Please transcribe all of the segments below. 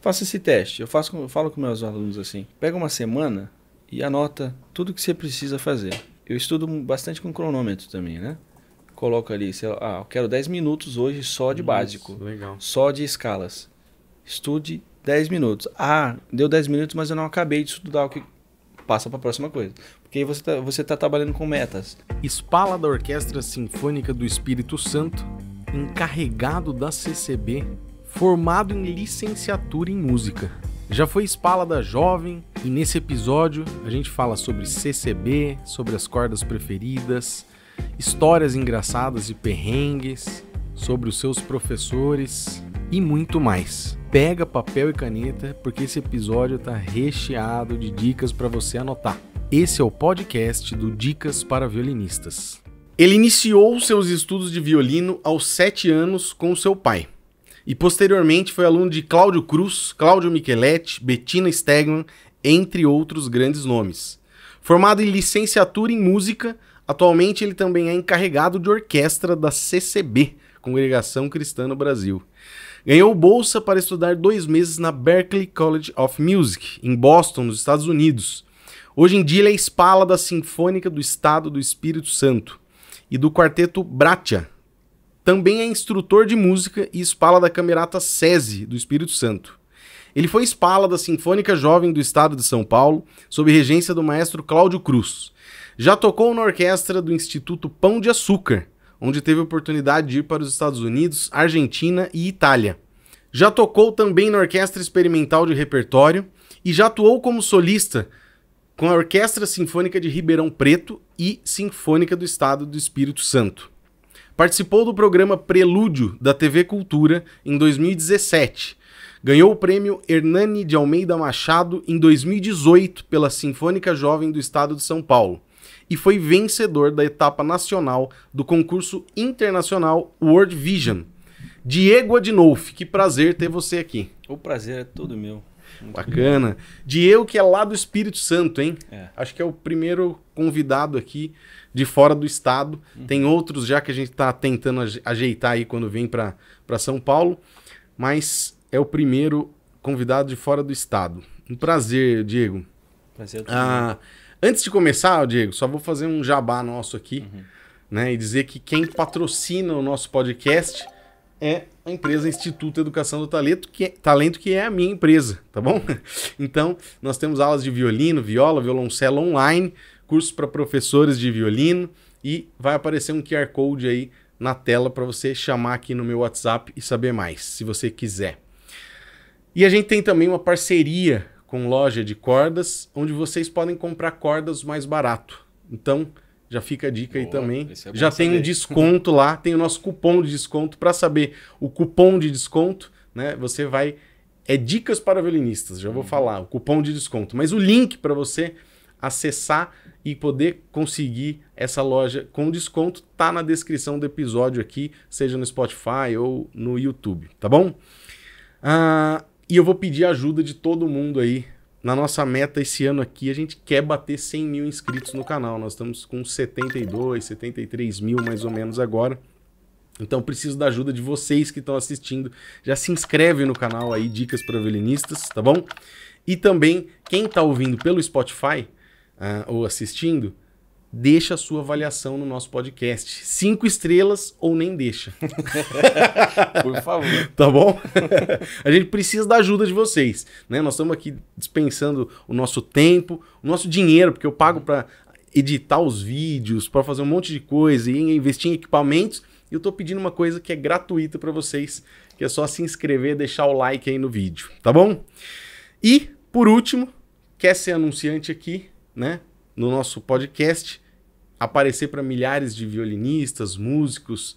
Faça esse teste. Eu, faço, eu falo com meus alunos assim: pega uma semana e anota tudo que você precisa fazer. Eu estudo bastante com cronômetro também, né? Coloco ali, sei lá, ah, eu quero 10 minutos hoje só de básico. Legal. Só de escalas. Estude 10 minutos. Ah, deu 10 minutos, mas eu não acabei de estudar o que passa para a próxima coisa. Porque aí você está você tá trabalhando com metas. Espala da Orquestra Sinfônica do Espírito Santo, encarregado da CCB, formado em licenciatura em música. Já foi espálada jovem e nesse episódio a gente fala sobre CCB, sobre as cordas preferidas, histórias engraçadas e perrengues, sobre os seus professores e muito mais. Pega papel e caneta porque esse episódio está recheado de dicas para você anotar. Esse é o podcast do Dicas para Violinistas. Ele iniciou seus estudos de violino aos 7 anos com seu pai e posteriormente foi aluno de Cláudio Cruz, Cláudio Micheletti, Bettina Stegman, entre outros grandes nomes. Formado em licenciatura em música, atualmente ele também é encarregado de orquestra da CCB, Congregação Cristã no Brasil. Ganhou bolsa para estudar dois meses na Berklee College of Music, em Boston, nos Estados Unidos. Hoje em dia ele é espala da Sinfônica do Estado do Espírito Santo e do Quarteto Bratia, também é instrutor de música e espala da Camerata SESI, do Espírito Santo. Ele foi espala da Sinfônica Jovem do Estado de São Paulo, sob regência do maestro Cláudio Cruz. Já tocou na orquestra do Instituto Pão de Açúcar, onde teve oportunidade de ir para os Estados Unidos, Argentina e Itália. Já tocou também na Orquestra Experimental de Repertório e já atuou como solista com a Orquestra Sinfônica de Ribeirão Preto e Sinfônica do Estado do Espírito Santo. Participou do programa Prelúdio da TV Cultura em 2017. Ganhou o prêmio Hernani de Almeida Machado em 2018 pela Sinfônica Jovem do Estado de São Paulo e foi vencedor da etapa nacional do concurso internacional World Vision. Diego Adinolfi, que prazer ter você aqui. O prazer é todo meu. Muito Bacana. Diego, que é lá do Espírito Santo, hein? É. Acho que é o primeiro convidado aqui de fora do estado. Uhum. Tem outros já que a gente está tentando ajeitar aí quando vem para São Paulo. Mas é o primeiro convidado de fora do estado. Um prazer, Diego. Prazer. Ah, antes de começar, Diego, só vou fazer um jabá nosso aqui. Uhum. Né, e dizer que quem patrocina o nosso podcast é a empresa Instituto Educação do Talento, que é, Talento, que é a minha empresa, tá bom? Então, nós temos aulas de violino, viola, violoncelo online curso para professores de violino e vai aparecer um QR Code aí na tela para você chamar aqui no meu WhatsApp e saber mais, se você quiser. E a gente tem também uma parceria com loja de cordas, onde vocês podem comprar cordas mais barato. Então, já fica a dica Boa, aí também. É já tem saber. um desconto lá, tem o nosso cupom de desconto. Para saber o cupom de desconto, né? Você vai. É dicas para violinistas, já vou uhum. falar, o cupom de desconto. Mas o link para você acessar e poder conseguir essa loja com desconto, tá na descrição do episódio aqui, seja no Spotify ou no YouTube, tá bom? Ah, e eu vou pedir a ajuda de todo mundo aí. Na nossa meta esse ano aqui, a gente quer bater 100 mil inscritos no canal. Nós estamos com 72, 73 mil mais ou menos agora. Então preciso da ajuda de vocês que estão assistindo. Já se inscreve no canal aí, Dicas para Violinistas, tá bom? E também, quem está ouvindo pelo Spotify, uh, ou assistindo, deixa a sua avaliação no nosso podcast. Cinco estrelas ou nem deixa. Por favor. Tá bom? a gente precisa da ajuda de vocês. Né? Nós estamos aqui dispensando o nosso tempo, o nosso dinheiro, porque eu pago para editar os vídeos, para fazer um monte de coisa e investir em equipamentos. E eu estou pedindo uma coisa que é gratuita para vocês, que é só se inscrever, deixar o like aí no vídeo, tá bom? E, por último, quer ser anunciante aqui? né, no nosso podcast, aparecer para milhares de violinistas, músicos,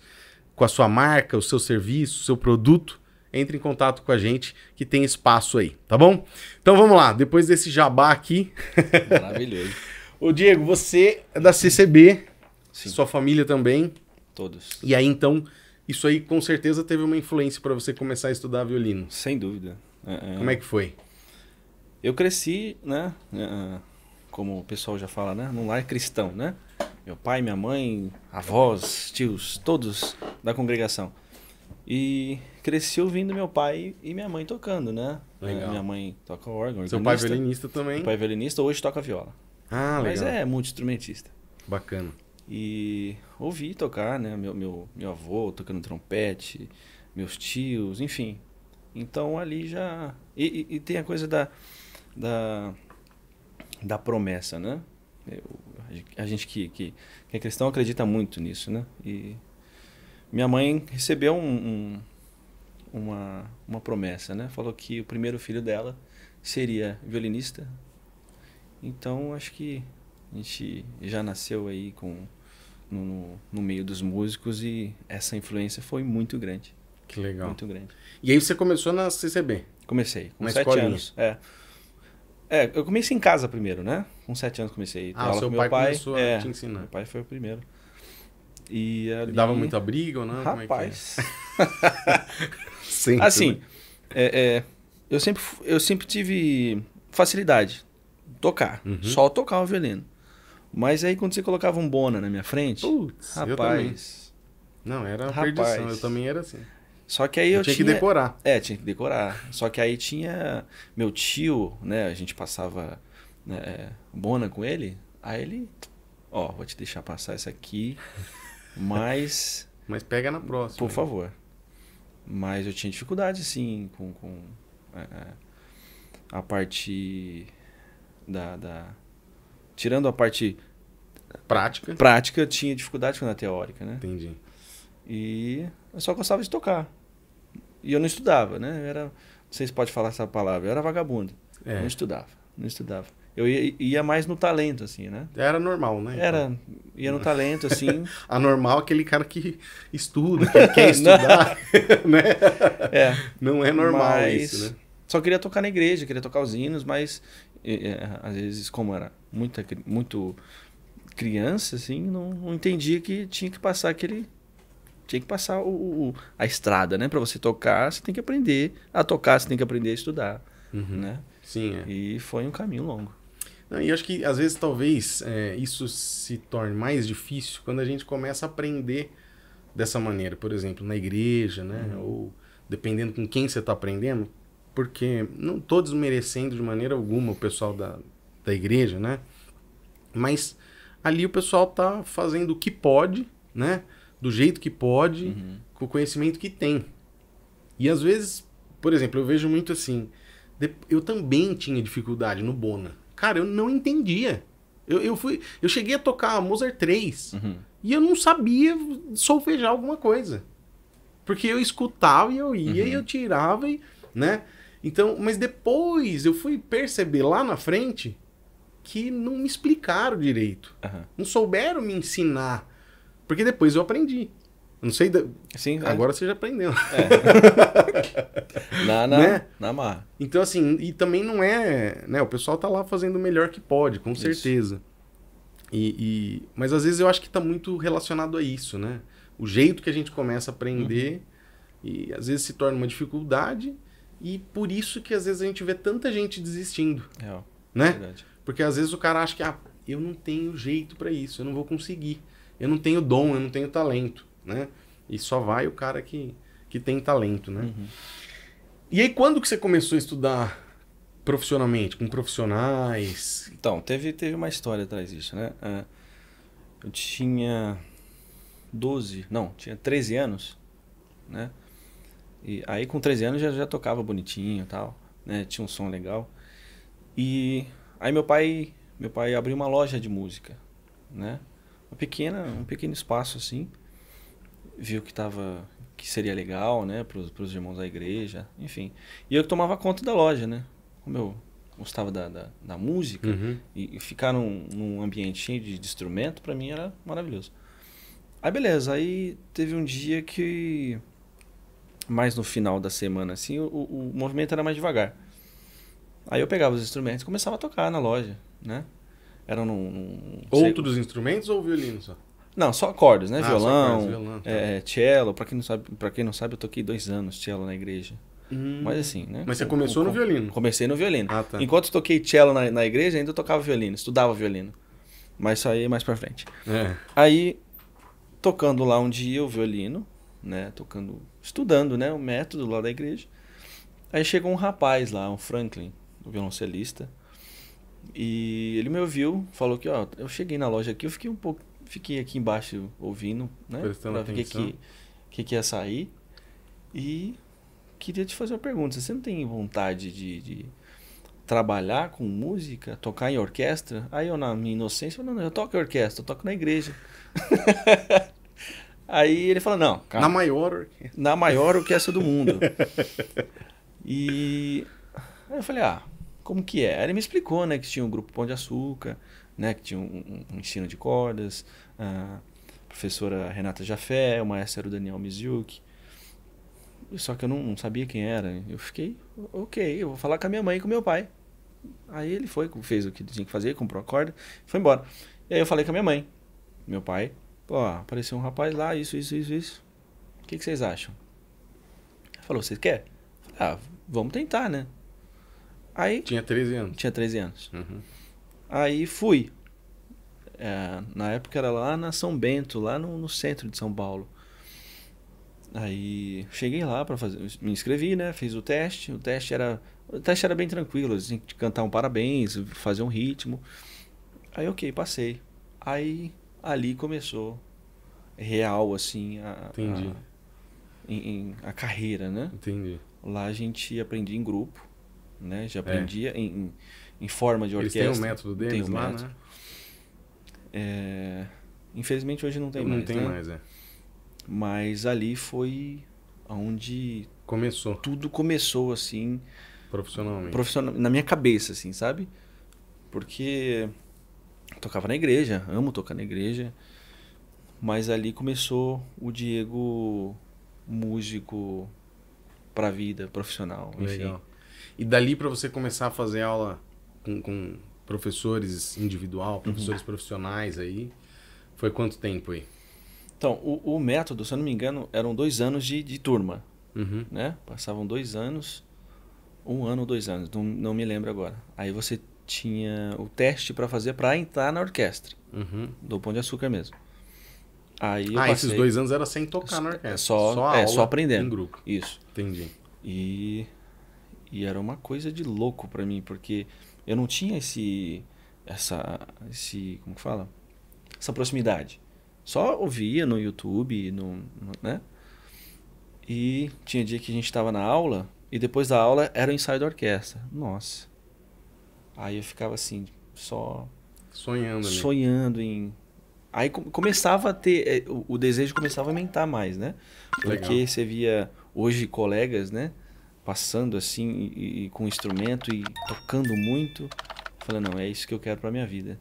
com a sua marca, o seu serviço, o seu produto, entre em contato com a gente que tem espaço aí, tá bom? Então vamos lá, depois desse jabá aqui. Maravilhoso. Ô Diego, você é da CCB, Sim. sua família também. Todos. E aí então, isso aí com certeza teve uma influência para você começar a estudar violino. Sem dúvida. É, é... Como é que foi? Eu cresci, né? É, como o pessoal já fala, né? Num lar é cristão, né? Meu pai, minha mãe, avós, tios, todos da congregação. E cresci ouvindo meu pai e minha mãe tocando, né? Legal. É, minha mãe toca órgão. Seu pai é violinista também? Meu pai é violinista, hoje toca viola. Ah, legal. Mas é multi-instrumentista. Bacana. E ouvi tocar, né? Meu, meu, meu avô tocando trompete, meus tios, enfim. Então ali já. E, e, e tem a coisa da, da da promessa, né? Eu, a gente que, que, que é cristão acredita muito nisso, né? E minha mãe recebeu um, um, uma, uma promessa, né? Falou que o primeiro filho dela seria violinista. Então acho que a gente já nasceu aí com no, no meio dos músicos e essa influência foi muito grande. Que legal. Muito grande. E aí você começou na CCB? Comecei, com na sete escolinha. anos. É. É, eu comecei em casa primeiro, né? Com sete anos comecei. Ah, seu pai, pai começou é, a te ensinar. Meu pai foi o primeiro. E ali... Dava muita briga ou não? Rapaz. Como é que é? Sim, né? assim, é, é, eu, sempre, eu sempre tive facilidade. Tocar. Uhum. Só tocar o violino. Mas aí quando você colocava um Bona na minha frente, Putz, rapaz. Não, era uma rapaz, perdição. Eu também era assim. Só que aí eu, eu tinha, tinha que decorar. É, tinha que decorar. Só que aí tinha meu tio, né? A gente passava né, bona com ele. Aí ele, ó, vou te deixar passar essa aqui, mas mas pega na próxima. Por né? favor. Mas eu tinha dificuldade, sim, com, com a, é, é, a parte da, da, Tirando a parte. Prática. Prática, tinha dificuldade com a teórica, né? Entendi. E eu só gostava de tocar. E eu não estudava, né? Eu era, não sei se pode falar essa palavra, eu era vagabundo. É. Não estudava, não estudava. Eu ia, ia, mais no talento, assim, né? Era normal, né? Era, então? ia no talento, assim. Anormal aquele cara que estuda, que quer estudar, né? É. Não é normal mas... isso, né? Só queria tocar na igreja, queria tocar os hinos, mas é, é, às vezes, como era muita, muito criança, assim, não, não entendia que tinha que passar aquele tinha que passar o, o a estrada, né? Para você tocar, você tem que aprender a tocar, você tem que aprender a estudar, uhum. né? Sim. É. E foi um caminho longo. Não, e acho que às vezes talvez é, isso se torne mais difícil quando a gente começa a aprender dessa maneira, por exemplo, na igreja, né? Uhum. Ou dependendo com quem você está aprendendo, porque não todos merecendo de maneira alguma o pessoal da, da igreja, né? Mas ali o pessoal tá fazendo o que pode, né? do jeito que pode, uhum. com o conhecimento que tem. E às vezes, por exemplo, eu vejo muito assim. Eu também tinha dificuldade no Bona. Cara, eu não entendia. Eu, eu, fui, eu cheguei a tocar Mozart 3 uhum. e eu não sabia solfejar alguma coisa. Porque eu escutava e eu ia uhum. e eu tirava e, né? Então, mas depois eu fui perceber lá na frente que não me explicaram direito. Uhum. Não souberam me ensinar porque depois eu aprendi. Não sei. É. agora você já aprendeu. É. na, na, né? na marra. Então, assim, e também não é. Né, o pessoal tá lá fazendo o melhor que pode, com certeza. E, e, Mas às vezes eu acho que tá muito relacionado a isso, né? O jeito que a gente começa a aprender, uhum. e às vezes se torna uma dificuldade, e por isso que às vezes a gente vê tanta gente desistindo. É, né? Verdade. Porque às vezes o cara acha que, ah, eu não tenho jeito para isso, eu não vou conseguir eu não tenho dom, eu não tenho talento, né? E só vai o cara que, que tem talento, né? Uhum. E aí, quando que você começou a estudar profissionalmente, com profissionais? Então, teve, teve uma história atrás disso, né? É, eu tinha 12, não, tinha 13 anos, né? E aí com 13 anos já, já tocava bonitinho e tal, né? Tinha um som legal. E aí meu pai, meu pai abriu uma loja de música, né? uma pequena, um pequeno espaço assim. Viu que tava que seria legal, né, pros, os irmãos da igreja, enfim. E eu que tomava conta da loja, né? Como eu gostava da, da, da música uhum. e, e, ficar num, num ambiente cheio de, de instrumento, para mim era maravilhoso. Aí beleza, aí teve um dia que mais no final da semana assim, o, o movimento era mais devagar. Aí eu pegava os instrumentos e começava a tocar na loja, né? Era num. num Outros sei... instrumentos ou violino só? Não, só acordes, né? Ah, violão, acordes, violão tá. é, cello. Para quem não sabe, para quem não sabe, eu toquei dois anos cello na igreja. Hum. Mas assim, né? Mas você começou eu, eu, no violino? Comecei no violino. Ah, tá. Enquanto toquei cello na, na igreja, ainda tocava violino, estudava violino. Mas isso aí é mais para frente. É. Aí tocando lá um dia o violino, né? Tocando, estudando, né? O método lá da igreja. Aí chegou um rapaz lá, um Franklin, o um violoncelista. E ele me ouviu, falou que, ó, eu cheguei na loja aqui, eu fiquei um pouco, fiquei aqui embaixo ouvindo, né? Prestando pra ver o que, que, que ia sair. E queria te fazer uma pergunta. Você não tem vontade de, de trabalhar com música, tocar em orquestra? Aí eu, na minha inocência, eu, não, eu toco em orquestra, eu toco na igreja. Aí ele falou, não, calma. Na maior orquestra. Na maior orquestra do mundo. e aí eu falei, ah, como que é? Aí ele me explicou, né, que tinha um grupo Pão de Açúcar, né, que tinha um, um ensino de cordas, a professora Renata Jafé, o maestro era o Daniel Mizuki. Só que eu não, não, sabia quem era. Eu fiquei, ok, eu vou falar com a minha mãe e com meu pai. Aí ele foi, fez o que tinha que fazer, comprou a corda, foi embora. E aí eu falei com a minha mãe, meu pai, pô, apareceu um rapaz lá, isso, isso, isso, isso. O que, que vocês acham? Ele falou, você quer? Falei, ah, vamos tentar, né? Aí, tinha 13 anos. Tinha 13 anos. Uhum. Aí fui. É, na época era lá na São Bento, lá no, no centro de São Paulo. Aí cheguei lá para fazer, me inscrevi, né? Fiz o teste. O teste era, o teste era bem tranquilo, assim, cantar um parabéns, fazer um ritmo. Aí ok, passei. Aí ali começou real assim a, Entendi. a, em, a carreira, né? Entendi. Lá a gente aprendia em grupo né? Já é. aprendia é. em, em forma de orquestra. Eles têm o método deles tem um lá, né? método. né? É... Infelizmente hoje não tem não mais. Não tem né? mais, é. Mas ali foi onde começou. Tudo começou assim profissionalmente. Profissional, na minha cabeça assim, sabe? Porque tocava na igreja, amo tocar na igreja. Mas ali começou o Diego músico pra vida profissional, Legal. E dali para você começar a fazer aula com, com professores individual, uhum. professores uhum. profissionais aí, foi quanto tempo aí? Então, o, o, método, se eu não me engano, eram dois anos de, de turma. Uhum. Né? Passavam dois anos, um ano ou dois anos, não, não me lembro agora. Aí você tinha o teste para fazer para entrar na orquestra, uhum. do Pão de Açúcar mesmo. Aí ah, passei... esses dois anos era sem tocar na orquestra. Só, só é, só aprendendo. Em grupo. Isso. Entendi. E e era uma coisa de louco para mim, porque eu não tinha esse essa esse, como que fala? Essa proximidade. Só ouvia no YouTube, no, no né? E tinha dia que a gente estava na aula e depois da aula era o ensaio da orquestra. Nossa. Aí eu ficava assim, só sonhando, ali. sonhando em Aí começava a ter é, o, desejo começava a aumentar mais, né? Porque Legal. você via hoje colegas, né? passando assim e, e com instrumento e tocando muito. Falei, não, é isso que eu quero para minha vida.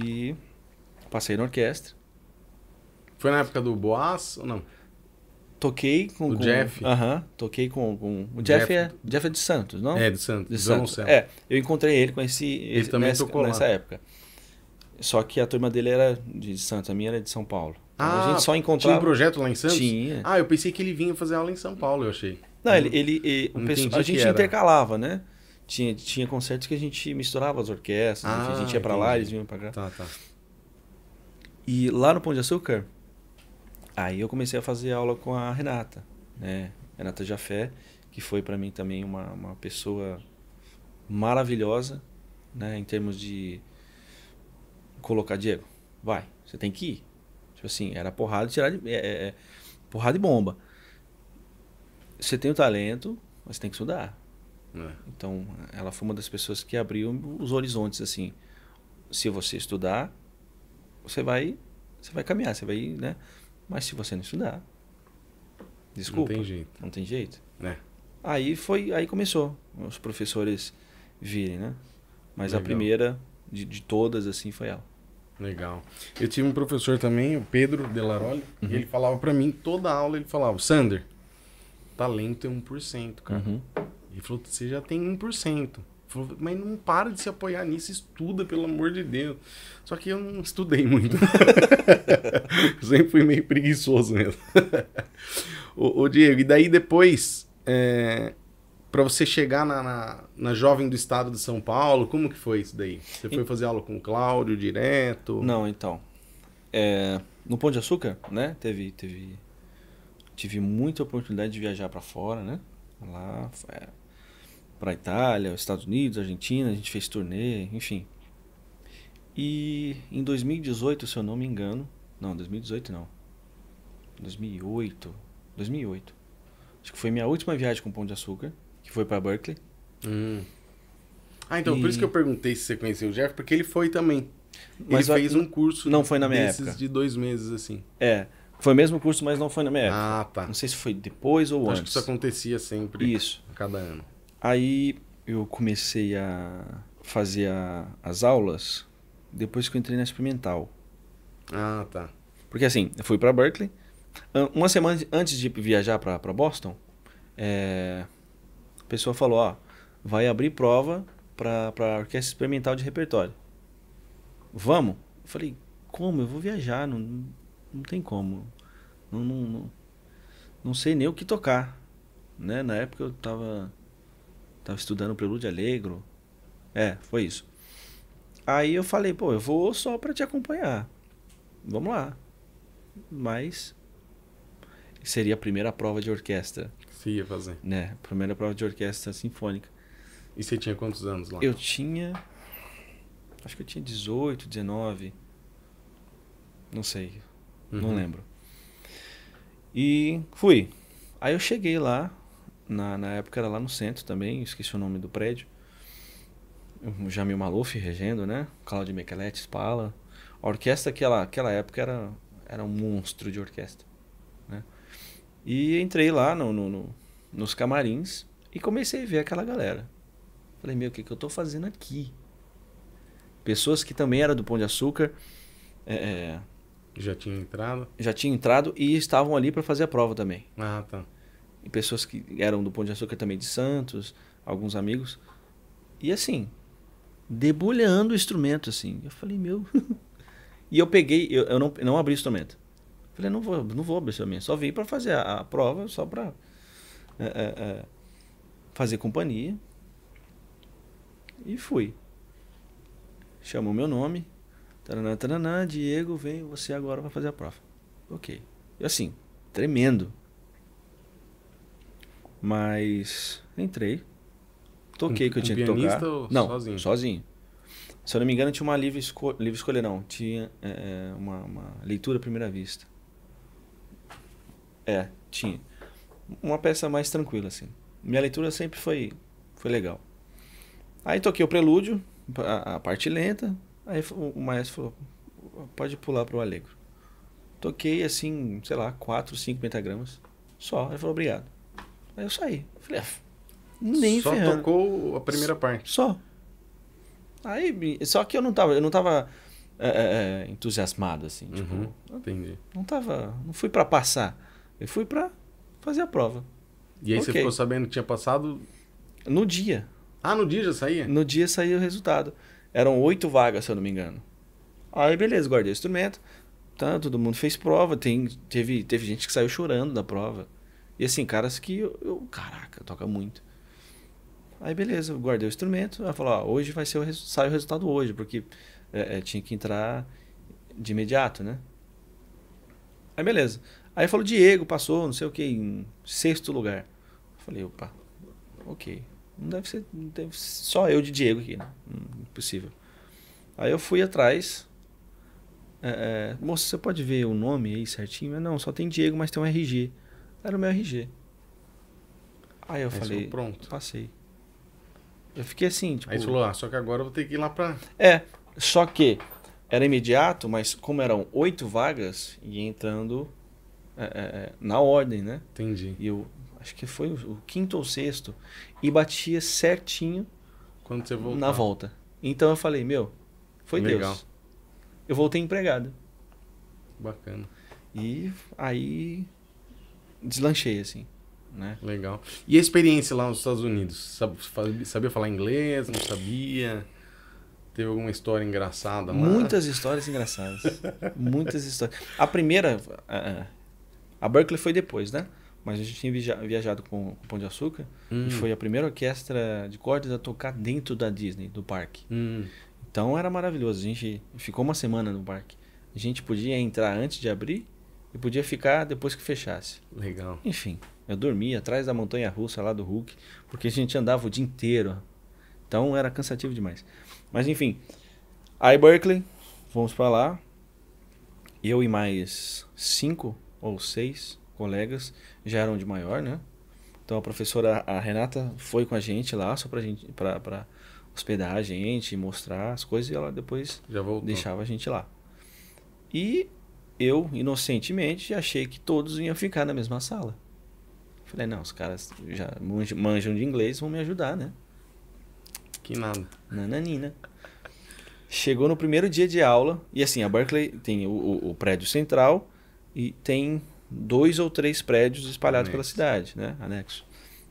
E passei na orquestra. Foi na época do Boas ou não? Toquei com. O Jeff? Aham, uh -huh, toquei com, com. o Jeff, Jeff, é, Jeff é de Santos, não? É, de Santos. De Santos. É, eu encontrei ele, esse ele esse, também nessa, tocou nessa lá. época. Só que a turma dele era de Santos, a minha era de São Paulo. Então, ah, a gente só encontrava. Tinha um projeto lá em Santos? Tinha. Ah, eu pensei que ele vinha fazer aula em São Paulo, eu achei. Não, ele, ele, ele pessoal, a gente intercalava, né? Tinha, tinha concertos que a gente misturava as orquestras, ah, a gente ia ah, para lá, eles vinham para cá. Tá, tá. E lá no Pão de Açúcar, aí eu comecei a fazer aula com a Renata, né? Renata Jafé, que foi para mim também uma, uma pessoa maravilhosa, né? Em termos de colocar, Diego, vai, você tem que ir. Tipo assim, era porrada, tirar de, é, é, é porrada e bomba você tem o talento, mas tem que estudar. É. Então, ela foi uma das pessoas que abriu os horizontes assim. Se você estudar, você vai, você vai caminhar, você vai, né? Mas se você não estudar, desculpa, não tem jeito. Não tem jeito. É. Aí foi, aí começou os professores virem, né? Mas Legal. a primeira de, de, todas assim foi ela. Legal. Eu tive um professor também, o Pedro Delaroli, uhum. e ele falava para mim toda aula, ele falava: "Sander, talento é 1%, cara. Uhum. Ele falou, você já tem 1%. Falou, mas não para de se apoiar nisso, estuda, pelo amor de Deus. Só que eu não estudei muito. eu sempre fui meio preguiçoso mesmo. ô, Diego, e daí depois, é, para você chegar na, na, na, Jovem do Estado de São Paulo, como que foi isso daí? Você foi fazer aula com o Cláudio direto? Não, então. É, no Pão de Açúcar, né? Teve, teve tive muita oportunidade de viajar para fora, né? Lá é, para Itália, Estados Unidos, Argentina, a gente fez turnê, enfim. E em 2018, se eu não me engano, não, 2018 não. 2008, 2008. Acho que foi minha última viagem com Pão de Açúcar, que foi para Berkeley. Hum. Ah, então e... por isso que eu perguntei se você conheceu o Jeff, porque ele foi também. Mas ele fez um curso. Não foi na minha época. de dois meses assim. É. Foi o mesmo curso, mas não foi na minha época. Ah, tá. Não sei se foi depois ou Acho antes. Acho que isso acontecia sempre. Isso. A Cada ano. Aí eu comecei a fazer a, as aulas depois que eu entrei na experimental. Ah, tá. Porque assim, eu fui para Berkeley. Uma semana antes de viajar para Boston, é, a pessoa falou: ó, vai abrir prova para orquestra experimental de repertório. Vamos? Eu falei: como? Eu vou viajar, não, não tem como. Não, não, não, não sei nem o que tocar. Né? Na época eu estava tava estudando Prelúdio Alegro. É, foi isso. Aí eu falei, pô, eu vou só para te acompanhar. Vamos lá. Mas seria a primeira prova de orquestra. Você ia fazer. Né? Primeira prova de orquestra sinfônica. E você tinha quantos anos lá? Eu tinha. Acho que eu tinha 18, 19. Não sei uhum. não lembro. E fui. Aí eu cheguei lá, na, na época era lá no centro também, esqueci o nome do prédio. Jamil Maluf regendo, né? Claudio Micheletti, Spala. A orquestra aquela aquela época era era um monstro de orquestra, né? E entrei lá no, no, no nos camarins e comecei a ver aquela galera. Falei, meu, o que, que eu tô fazendo aqui? Pessoas que também eram do Pão de Açúcar, é, é já tinha entrado? Já tinha entrado e estavam ali para fazer a prova também. Ah, tá. E pessoas que eram do Pão de Açúcar também de Santos, alguns amigos. E assim, debulhando o instrumento, assim. Eu falei, meu. e eu peguei, eu, eu não, não abri o instrumento. falei, não vou, não vou abrir o instrumento. Só vim para fazer a, a, prova, só para é, é, é, fazer companhia. E fui. Chamou meu nome. Taranã, taranã, Diego, vem, você agora vai fazer a prova. Ok. E assim, tremendo. Mas entrei. Toquei que eu tinha que tocar. Ou não, sozinho? sozinho. Se eu não me engano, tinha uma livre, esco livre escolha, não. Tinha é, é, uma, uma, leitura à primeira vista. É, tinha. Uma peça mais tranquila, assim. Minha leitura sempre foi, foi legal. Aí toquei o prelúdio, a, a parte lenta, Aí o maestro falou: pode pular para o Alegro. Toquei assim, sei lá, 4, 5 pentagramas. Só. Ele falou: obrigado. Aí eu saí. Falei: ah, nem Só ferrando. tocou a primeira parte. Só. Aí, só que eu não tava, eu não tava é, é, é, entusiasmado, assim. Uhum, tipo, entendi. Não tava. Não fui para passar. Eu fui para fazer a prova. E aí okay. você ficou sabendo que tinha passado? No dia. Ah, no dia já saía? No dia saía o resultado. Eram oito vagas, se eu não me engano. Aí, beleza, guardei o instrumento. Tá, todo mundo fez prova. Tem, teve, teve gente que saiu chorando da prova. E assim, caras que eu, eu caraca, toca muito. Aí, beleza, guardei o instrumento. Ela falou: ó, hoje vai ser o sai o resultado hoje, porque é, é, tinha que entrar de imediato, né? Aí, beleza. Aí falou: Diego passou, não sei o que, em sexto lugar. Eu falei: opa, ok. Não deve ser. Não deve ser só eu de Diego aqui, né? Hum, impossível. Aí eu fui atrás. É, é, moço, você pode ver o nome aí certinho? Não, só tem Diego, mas tem um RG. Era o meu RG. Aí eu aí falei, pronto. Passei. Eu fiquei assim, tipo. Aí você falou, ah, só que agora eu vou ter que ir lá pra. É, só que era imediato, mas como eram oito vagas, ia entrando é, é, é na ordem, né? Entendi. E eu, acho que foi o quinto ou sexto, e batia certinho quando você na volta. Então eu falei, meu, foi Legal. Deus. Eu voltei empregado. Bacana. E aí deslanchei, assim. Né? Legal. E a experiência lá nos Estados Unidos? Sabia falar inglês? Não sabia? Teve alguma história engraçada lá? Muitas histórias engraçadas. Muitas histórias. A primeira. A Berkeley foi depois, né? mas a gente tinha viajado com o Pão de Açúcar hum. e foi a primeira orquestra de cordas a tocar dentro da Disney, do parque. Hum. Então era maravilhoso. A gente ficou uma semana no parque. A gente podia entrar antes de abrir e podia ficar depois que fechasse. Legal. Enfim, eu dormia atrás da montanha russa lá do Hulk, porque a gente andava o dia inteiro. Então era cansativo demais. Mas enfim, aí Berkeley, fomos para lá. Eu e mais cinco ou seis colegas já eram de maior, né? Então a professora, a Renata, foi com a gente lá só pra gente, pra, pra hospedar a gente, mostrar as coisas e ela depois deixava a gente lá. E eu, inocentemente, achei que todos iam ficar na mesma sala. Falei, não, os caras já manjam de inglês, vão me ajudar, né? Que nada. Nananina. Chegou no primeiro dia de aula, e assim, a Berkeley tem o, o, o prédio central e tem dois ou três prédios espalhados Anexo. pela cidade, né? Anexo.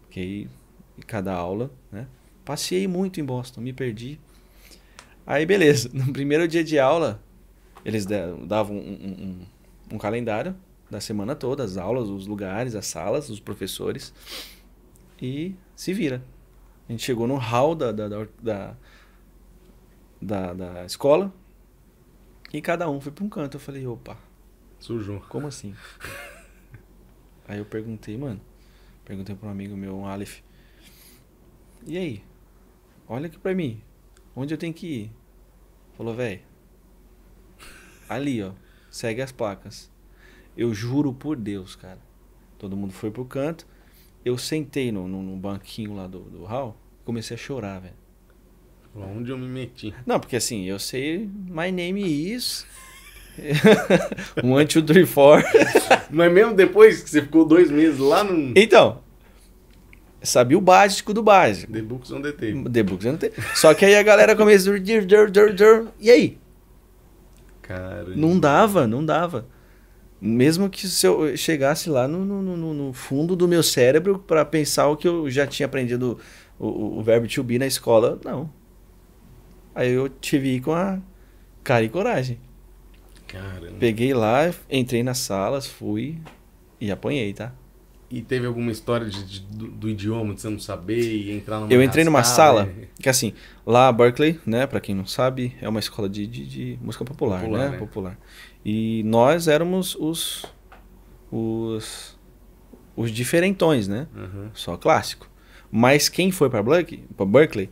Fiquei em cada aula, né? Passei muito em Boston, me perdi. Aí, beleza. No primeiro dia de aula, eles davam um, um, um calendário da semana toda, as aulas, os lugares, as salas, os professores. E se vira. A gente chegou no hall da, da, da, da, da escola e cada um foi para um canto. Eu falei, opa, Sujou. Como assim? aí eu perguntei, mano. Perguntei pra um amigo meu, um Aleph. E aí? Olha aqui pra mim. Onde eu tenho que ir? Falou, velho. Ali, ó. Segue as placas. Eu juro por Deus, cara. Todo mundo foi pro canto. Eu sentei no, no, no banquinho lá do, do hall. Comecei a chorar, velho. Onde eu me meti? Não, porque assim, eu sei My Name Is. um one, two, three, four. Mas mesmo depois que você ficou dois meses lá no. Então. Sabia o básico do básico. The Books on the Table. The Books on the Table. Só que aí a galera começou. E aí? cara Não dava, não dava. Mesmo que se eu chegasse lá no, no, no, no fundo do meu cérebro para pensar o que eu já tinha aprendido o, o, o verbo to be na escola, não. Aí eu tive com a cara e coragem. Caramba. Peguei lá, entrei nas salas, fui e apanhei, tá? E teve alguma história de, de, do, do, idioma, de você não saber e entrar numa Eu entrei numa sala, e... que assim, lá Berkeley, né, para quem não sabe, é uma escola de, de, de música popular, né? popular né? né? Popular. E nós éramos os os os diferentões, né? Uhum. Só clássico. Mas quem foi para Berkeley, para Berkeley,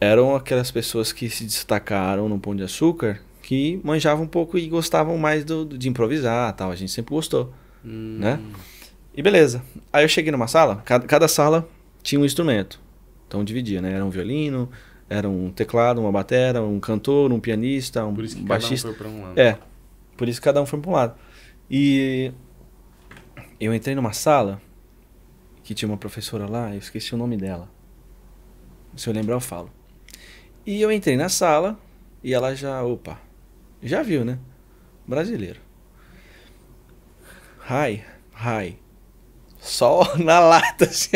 eram aquelas pessoas que se destacaram no Pão de Açúcar que manjavam um pouco e gostavam mais do, do, de improvisar tal. A gente sempre gostou, hum. né? E beleza. Aí eu cheguei numa sala, cada, cada, sala tinha um instrumento. Então dividia, né? Era um violino, era um teclado, uma batera, um cantor, um pianista, um por isso que baixista. Cada um foi pra um lado. É. Por isso que cada um foi para um lado. E eu entrei numa sala que tinha uma professora lá, eu esqueci o nome dela. Se eu lembrar, eu falo. E eu entrei na sala e ela já, opa, já viu, né? Brasileiro. Rai, rai. Só na lata, assim.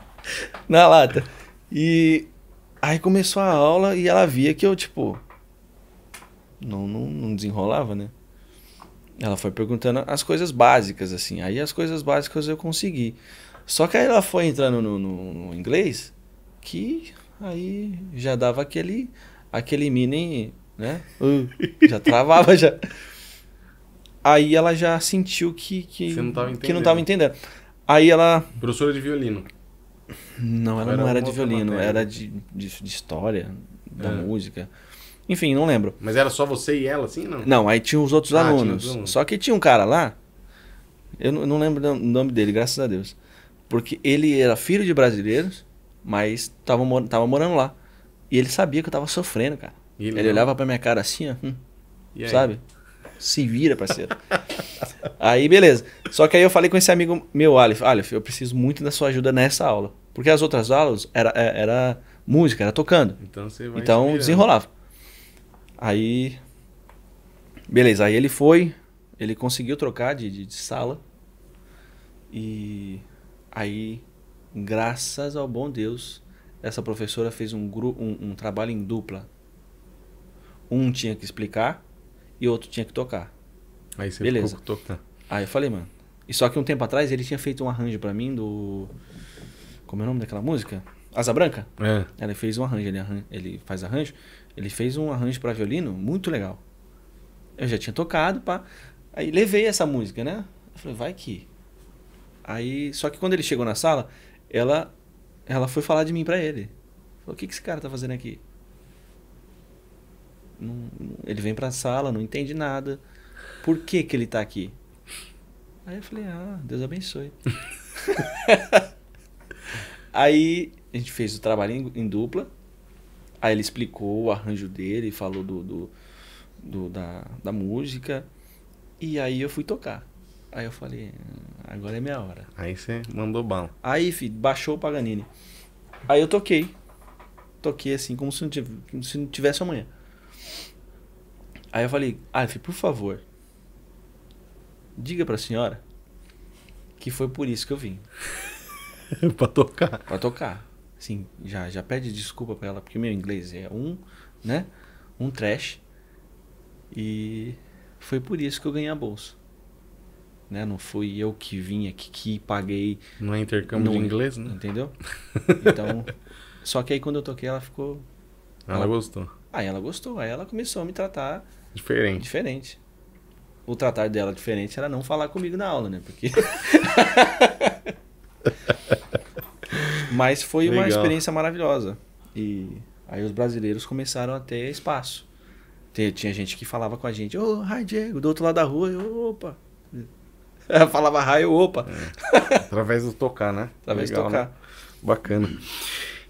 na lata. E aí começou a aula e ela via que eu, tipo, não, não, não desenrolava, né? Ela foi perguntando as coisas básicas, assim. Aí as coisas básicas eu consegui. Só que aí ela foi entrando no, no, no inglês, que aí já dava aquele, aquele mini né? Uh, já travava já. Aí ela já sentiu que que Você não estava entendendo. que não tava entendendo. Aí ela professora de violino. Não, ela era não era de violino, matéria. era de, de, de, história, da é. música. Enfim, não lembro. Mas era só você e ela, assim, não? Não, aí tinha os outros ah, alunos. Tinha só que tinha um cara lá, eu não lembro o nome dele, graças a Deus. Porque ele era filho de brasileiros, mas tava, tava morando lá. E ele sabia que eu tava sofrendo, cara ele, ele olhava pra minha cara assim, ó. Hum, sabe? Se vira, parceiro. aí, beleza. Só que aí eu falei com esse amigo meu, Aleph. Aleph, eu preciso muito da sua ajuda nessa aula. Porque as outras aulas era, é, era música, era tocando. Então, você vai então inspirando. desenrolava. Aí. Beleza, aí ele foi. Ele conseguiu trocar de, de, de sala. E aí, graças ao bom Deus, essa professora fez um, um, um trabalho em dupla um tinha que explicar e outro tinha que tocar. Aí você Beleza. ficou tocar. Aí eu falei, mano. E só que um tempo atrás ele tinha feito um arranjo para mim do. Como é o nome daquela música? Asa Branca? É. Ele fez um arranjo, ele, arran... ele faz arranjo. Ele fez um arranjo para violino muito legal. Eu já tinha tocado, pá. Aí levei essa música, né? Eu falei, vai que. Aí, só que quando ele chegou na sala, ela ela foi falar de mim para ele. Falou, o que, que esse cara tá fazendo aqui? Não, ele vem pra sala, não entende nada. Por que que ele tá aqui? Aí eu falei, ah, Deus abençoe. aí a gente fez o trabalho em, em, dupla. Aí ele explicou o arranjo dele, falou do, do, do da, da música. E aí eu fui tocar. Aí eu falei, ah, agora é minha hora. Aí você mandou bom. Aí, filho, baixou o Paganini. Aí eu toquei. Toquei assim, como se não tivesse, se não tivesse amanhã. Aí eu falei, Aleph, por favor, diga pra senhora que foi por isso que eu vim. pra tocar. Pra tocar. Assim, já, já pede desculpa pra ela, porque meu inglês é um, né? Um trash. E foi por isso que eu ganhei a bolsa. Né? Não fui eu que vim aqui, que paguei. Não é intercâmbio de inglês, né? Entendeu? Então. só que aí quando eu toquei, ela ficou. Ela, ela gostou. Aí ah, ela gostou, aí ela começou a me tratar Diferente. Diferente. O tratar dela diferente era não falar comigo na aula, né? Porque. Mas foi Legal. uma experiência maravilhosa. E aí os brasileiros começaram a ter espaço. Tinha gente que falava com a gente, ô, oh, hi Diego, do outro lado da rua, eu, opa. Eu falava raio, opa. É. Através do tocar, né? Através Legal, do né? tocar. Né? Bacana.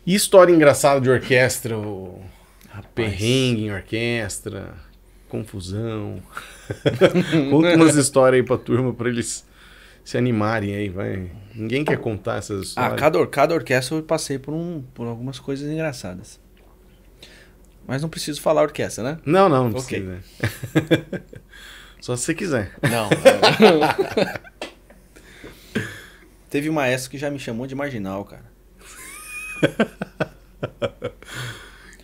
E história engraçada de orquestra? a Perrengue em orquestra? confusão. Conta umas histórias aí pra turma pra eles se animarem aí, vai. Ninguém quer contar essas ah, histórias. Ah, cada, cada orquestra eu passei por, um, por algumas coisas engraçadas. Mas não preciso falar orquestra, né? Não, não, não okay. precisa. Né? Só se você quiser. Não. É. Teve um maestro que já me chamou de marginal, cara.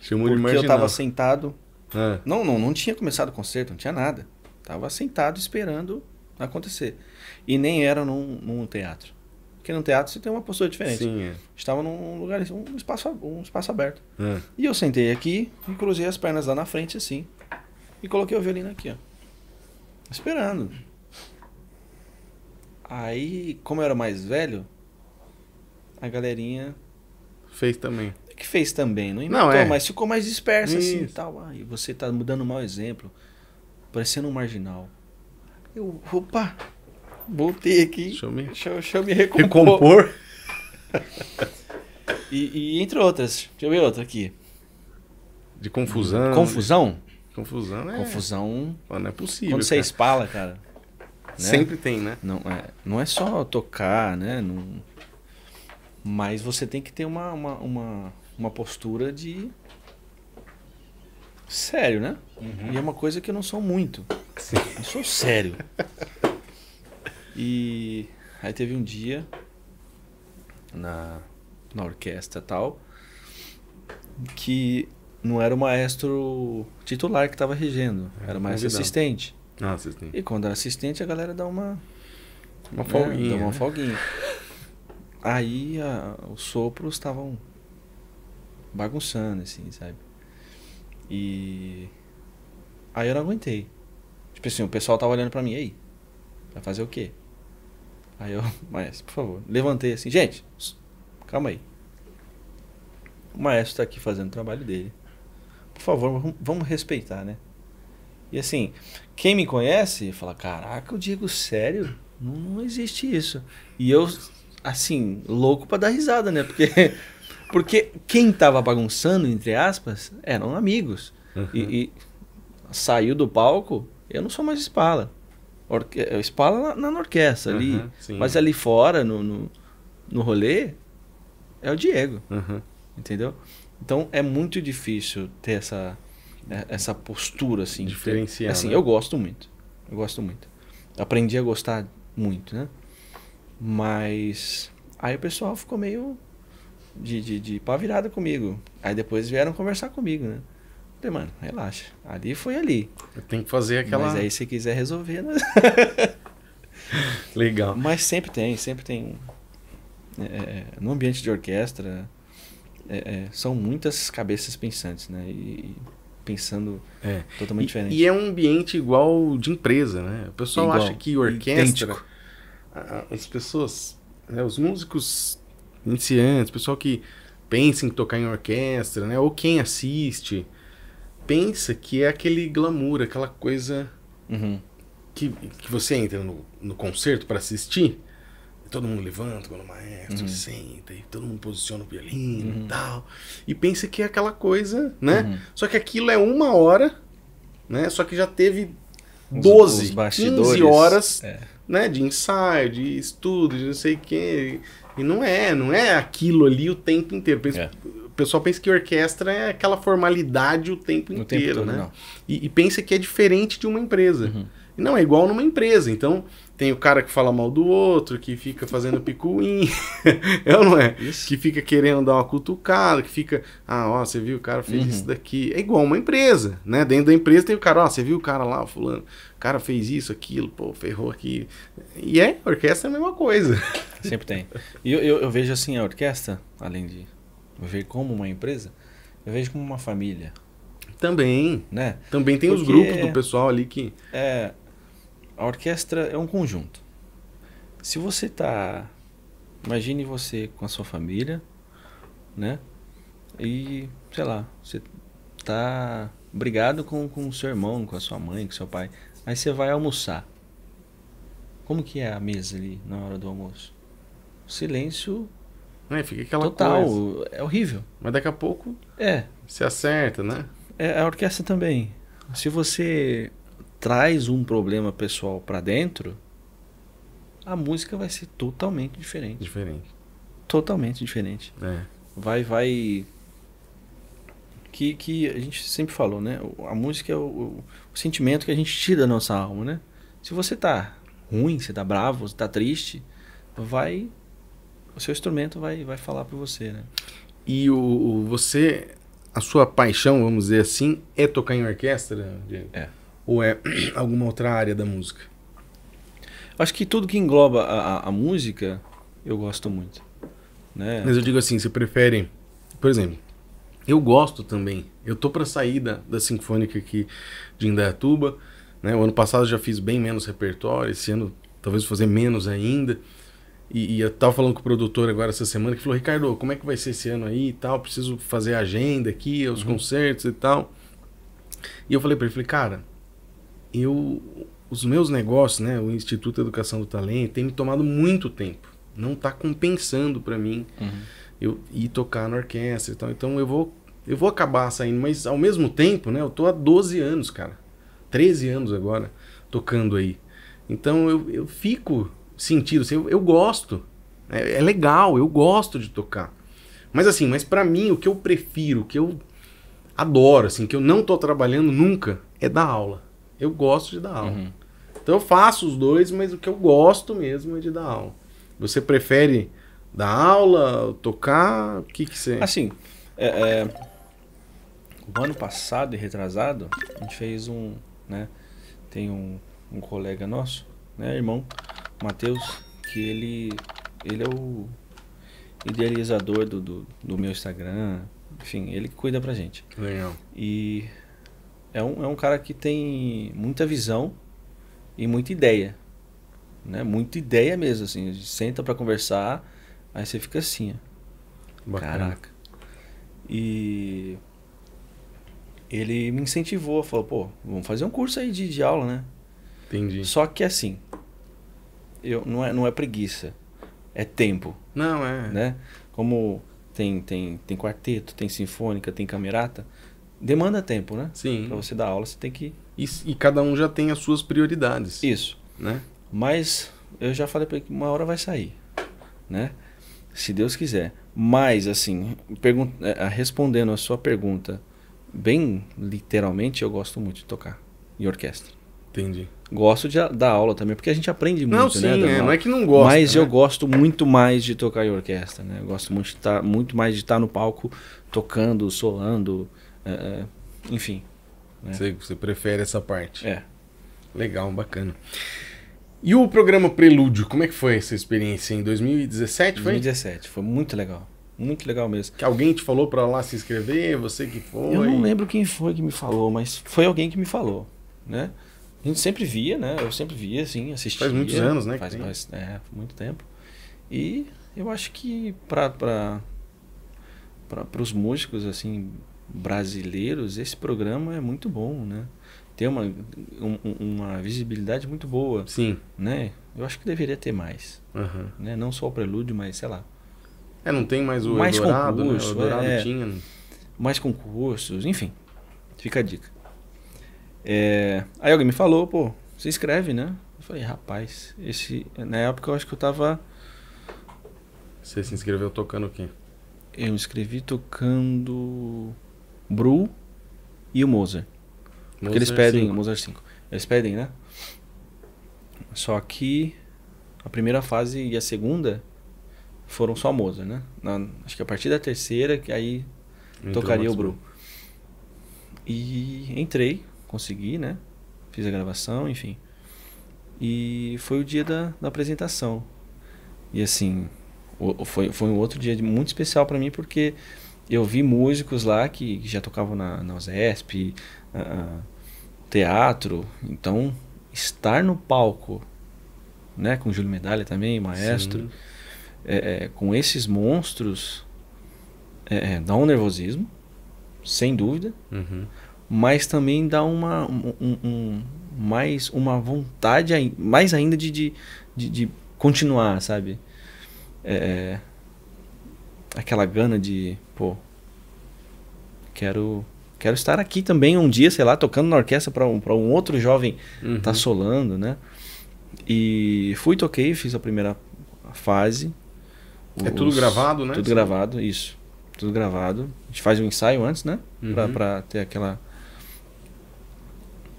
chamou Porque de marginal. eu tava sentado é. Não, não, não tinha começado o concerto, não tinha nada. Tava sentado esperando acontecer. E nem era num, num teatro. Porque no teatro você tem uma postura diferente. Sim, é. Estava num lugar, um espaço, um espaço aberto. É. E eu sentei aqui e cruzei as pernas lá na frente, assim. E coloquei o violino aqui, ó. Esperando. Aí, como eu era mais velho, a galerinha. Fez também que fez também, não inventou, não, é. mas ficou mais disperso assim, Isso. assim e tal. Ah, e você tá mudando o mau exemplo, parecendo um marginal. Eu, opa, voltei aqui. Deixa eu me, deixa, deixa eu me recompor. recompor. e, e, entre outras, deixa eu ver outra aqui. De confusão. Confusão? Confusão é. Confusão. Não é possível. Quando você espala, cara. Né? Sempre tem, né? Não é, não é só tocar, né? Não... Mas você tem que ter uma, uma, uma, uma postura de. Sério, né? Uhum. E é uma coisa que eu não sou muito. Sim. Eu sou sério. e aí teve um dia na, na orquestra tal que não era o maestro titular que estava regendo, é, era, o maestro assistente. Ah, assistente. E quando era assistente, a galera dá uma. Uma né, folguinha. É, dá uma né? folguinha. Aí a, os sopros estavam bagunçando, assim, sabe? E. Aí eu não aguentei. Tipo assim, o pessoal tava olhando pra mim, aí, vai fazer o quê? Aí eu, maestro, por favor, levantei assim, gente, calma aí. O maestro tá aqui fazendo o trabalho dele. Por favor, vamos respeitar, né? E assim, quem me conhece fala: Caraca, eu digo sério? Não, não existe isso. E eu, assim, louco para dar risada, né? Porque porque quem estava bagunçando, entre aspas, eram amigos. Uhum. E, e, saiu do palco, eu não sou mais espala. Orque espala eh, na, na orquestra ali. Mas ali fora, no, no, no rolê, é o Diego. Uhum. Entendeu? Então é muito difícil ter essa, eh, essa postura assim. Diferenciar. Assim, né? eu gosto muito. Eu gosto muito. Aprendi a gostar muito, né? Mas aí o pessoal ficou meio de, de, de pau virada comigo. Aí depois vieram conversar comigo, né? falei, mano, relaxa. Ali foi ali. Tem que fazer aquela. Mas aí se quiser resolver. Né? Legal. Mas sempre tem, sempre tem. É, é, no ambiente de orquestra, é, é, são muitas cabeças pensantes, né? E, pensando é. totalmente e, diferente. E é um ambiente igual de empresa, né? O pessoal igual, acha que orquestra. Idêntico. As pessoas, né, os músicos iniciantes, pessoal que pensa em tocar em orquestra, né? Ou quem assiste, pensa que é aquele glamour, aquela coisa uhum. que, que você entra no, no concerto para assistir, todo mundo levanta quando o maestro uhum. senta, e todo mundo posiciona o violino uhum. e tal. E pensa que é aquela coisa, né? Uhum. Só que aquilo é uma hora, né? Só que já teve 12, 15 horas é. né? de ensaio, de estudo, de não sei o quê. E não é, não é aquilo ali o tempo inteiro. pensa é. O pessoal pensa que orquestra é aquela formalidade o tempo no inteiro, tempo todo, né? E, e, pensa que é diferente de uma empresa. Uhum. E não, é igual numa empresa. Então, tem o cara que fala mal do outro, que fica fazendo picuim, é ou não é? Isso. Que fica querendo dar uma cutucada, que fica, ah, ó, você viu o cara fez uhum. isso daqui. É igual uma empresa, né? Dentro da empresa tem o cara, ó, você viu o cara lá, fulano, o cara fez isso, aquilo, pô, ferrou aqui. E é, orquestra é a mesma coisa. Sempre tem. E eu, eu, eu vejo assim, a orquestra, além de ver como uma empresa, eu vejo como uma família. Também. Né? Também tem Porque os grupos do é pessoal ali que. É, a orquestra é um conjunto. Se você está Imagine você com a sua família, né? E, sei lá, você está brigado com, com o seu irmão, com a sua mãe, com seu pai. Aí você vai almoçar. Como que é a mesa ali na hora do almoço? Silêncio é, fica aquela Total, coisa. é horrível. Mas daqui a pouco é. se acerta, né? É, a orquestra também. Se você traz um problema pessoal para dentro, a música vai ser totalmente diferente. Diferente. Totalmente diferente. É. Vai, vai. Que, que a gente sempre falou, né? A música é o, o, o sentimento que a gente tira da nossa alma, né? Se você tá ruim, você tá bravo, você tá triste, vai. O seu instrumento vai, vai falar para você, né? E o, o, você. A sua paixão, vamos dizer assim, é tocar em orquestra, Diego? É. Ou é alguma outra área da música? Acho que tudo que engloba a, a música eu gosto muito. Né? Mas eu digo assim, você prefere, por exemplo, eu gosto também. Eu tô para sair da, da Sinfônica aqui de Indaiatuba. Né? O ano passado já fiz bem menos repertório, esse ano talvez fazer menos ainda. E, e, eu tava falando com o produtor agora essa semana que falou: Ricardo, como é que vai ser esse ano aí e tal? Preciso fazer a agenda aqui, os uhum. concertos e tal. E eu falei para ele: falei, cara, eu os meus negócios, né, o Instituto de Educação do Talento tem me tomado muito tempo. Não está compensando para mim uhum. eu ir tocar na orquestra e tal. Então eu vou eu vou acabar saindo, mas ao mesmo tempo, né, eu tô há 12 anos, cara. 13 anos agora tocando aí. Então eu, eu fico sentido, assim, eu, eu gosto. É, é legal, eu gosto de tocar. Mas assim, mas para mim o que eu prefiro, o que eu adoro, assim, que eu não tô trabalhando nunca, é dar aula. Eu gosto de dar aula. Uhum. Então eu faço os dois, mas o que eu gosto mesmo é de dar aula. Você prefere dar aula, tocar? O que, que você. Assim, é, é, o ano passado e retrasado, a gente fez um. Né, tem um, um colega nosso, né, irmão, Matheus, que ele, ele é o idealizador do, do, do meu Instagram. Enfim, ele cuida pra gente. Legal. E é um, é um cara que tem muita visão e muita ideia. Né? Muita ideia mesmo, assim. A gente senta para conversar, aí você fica assim, Bacana. Caraca. E ele me incentivou, falou, pô, vamos fazer um curso aí de, de aula, né? Entendi. Só que assim, eu, não, é, não é preguiça, é tempo. Não, é. Né? Como tem, tem, tem quarteto, tem sinfônica, tem camerata, demanda tempo, né? Sim. Para você dar aula, você tem que. E, e, cada um já tem as suas prioridades. Isso. Né? Mas eu já falei para ele que uma hora vai sair, né? Se Deus quiser. Mas, assim, é, respondendo a sua pergunta, bem literalmente, eu gosto muito de tocar em orquestra. Entendi. Gosto de dar aula também, porque a gente aprende muito, não, né, sim, né? É, não é que não gosta. Mas né? eu gosto muito mais de tocar em orquestra, né? Eu gosto muito, de tá, muito mais de estar tá no palco tocando, solando, é, é, enfim. Né? Você, você prefere essa parte? É. Legal, bacana. E o programa Prelúdio, como é que foi essa experiência? Em 2017 foi? 2017, foi muito legal. Muito legal mesmo. Que alguém te falou para lá se inscrever, você que foi? Eu não lembro quem foi que me falou, mas foi alguém que me falou, né? A gente sempre via, né? Eu sempre via, assim, assistia. Faz muitos anos, né? Faz mais, é, muito tempo. E eu acho que para para os músicos, assim, brasileiros, esse programa é muito bom, né? Tem uma, um, uma visibilidade muito boa. Sim. Né? Eu acho que deveria ter mais. Uhum. Né? Não só o Prelúdio, mas sei lá. É, não tem mais o mais Eldorado, concurso, né? O Eldorado é, tinha. Né? Mais concursos, enfim. Fica a dica. É... Aí alguém me falou, pô, se inscreve né? Eu falei, rapaz, esse... na época eu acho que eu tava... Você se inscreveu tocando o quê? Eu me inscrevi tocando Bru e o Moser. Porque eles pedem. o Moser 5. Eles pedem, né? Só que a primeira fase e a segunda foram só Moser, né? Na, acho que a partir da terceira que aí Entrou tocaria o Bru. E entrei, consegui, né? Fiz a gravação, enfim. E foi o dia da, da apresentação. E assim, foi, foi um outro dia muito especial para mim porque eu vi músicos lá que já tocavam na, na USESP, uh, teatro. Então, estar no palco, né, com Júlio Medalha também, maestro, é, é, com esses monstros, é, é, dá um nervosismo, sem dúvida, uhum. mas também dá uma, um, um, mais uma vontade, mais ainda de, de, de, de continuar, sabe? É, é aquela gana de, pô, quero quero estar aqui também um dia, sei lá, tocando na orquestra para um, um outro jovem uhum. tá solando, né? E fui, toquei, fiz a primeira fase. Os, é tudo gravado, né? Tudo Sim. gravado, isso. Tudo gravado. A gente faz um ensaio antes, né? Uhum. Pra, pra ter aquela.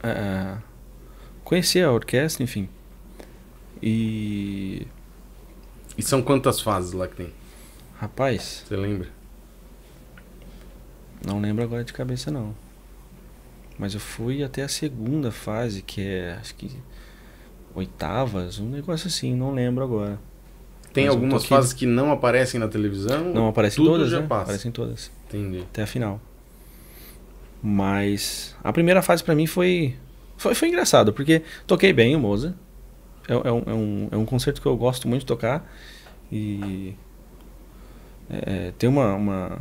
Uh, conhecer a orquestra, enfim. E. E são quantas fases lá que tem? Rapaz. Você lembra? Não lembro agora de cabeça não. Mas eu fui até a segunda fase, que é acho que oitavas, um negócio assim, não lembro agora. Tem Mas algumas fases que não aparecem na televisão? Não aparecem tudo todas, já né? passa. Aparecem todas. Entendi. Até a final. Mas a primeira fase para mim foi, foi foi engraçado, porque toquei bem o Moza. É, é, um, é, um, é um concerto que eu gosto muito de tocar. E é, é, tem uma. uma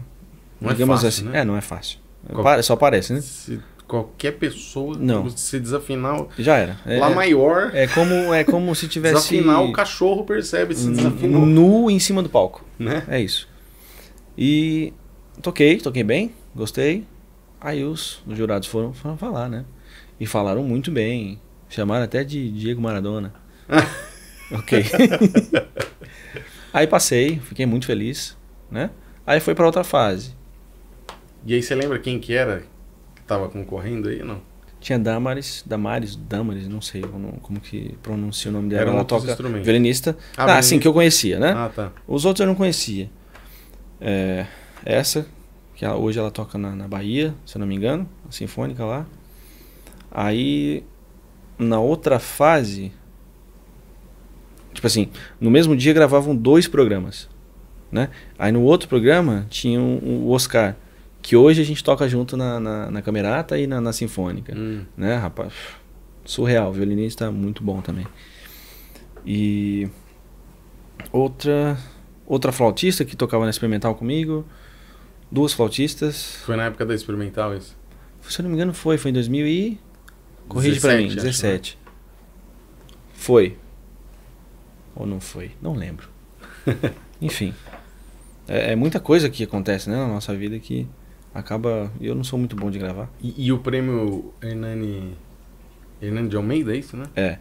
não é digamos é fácil, assim. Né? É, não é fácil. Qual... Só parece, né? Se qualquer pessoa não. se desafinar. Já era. É, lá é, maior. É como, é como se tivesse. Desafinar, o cachorro percebe se desafinou. Nu em cima do palco. Né? É isso. E toquei, toquei bem, gostei. Aí os, os jurados foram, foram falar, né? E falaram muito bem. Chamaram até de Diego Maradona. ok. Aí passei, fiquei muito feliz né? Aí foi para outra fase. E aí você lembra quem que era que estava concorrendo aí, não? Tinha Damaris, Damaris, Damaris, não sei como, como que pronuncia o nome dela. Era uma toca violinista. Ah, ah que eu conhecia, né? Ah, tá. Os outros eu não conhecia. É, essa, que ela, hoje ela toca na, na Bahia, se eu não me engano, a Sinfônica lá. Aí, na outra fase, tipo assim, no mesmo dia gravavam dois programas. Né? Aí no outro programa tinha o um, um Oscar, que hoje a gente toca junto na, na, na Camerata e na, na Sinfônica. Hum. Né, rapaz? Surreal, o violinista muito bom também. E outra outra flautista que tocava na experimental comigo, duas flautistas. Foi na época da experimental isso? Se eu não me engano foi, foi em 2000 e corrige para mim, 17. Acho, né? Foi. Ou não foi? Não lembro. Enfim. É, é, muita coisa que acontece né, na nossa vida que acaba. Eu não sou muito bom de gravar. E, e o prêmio Hernani. Hernani de Almeida, é isso, né? É.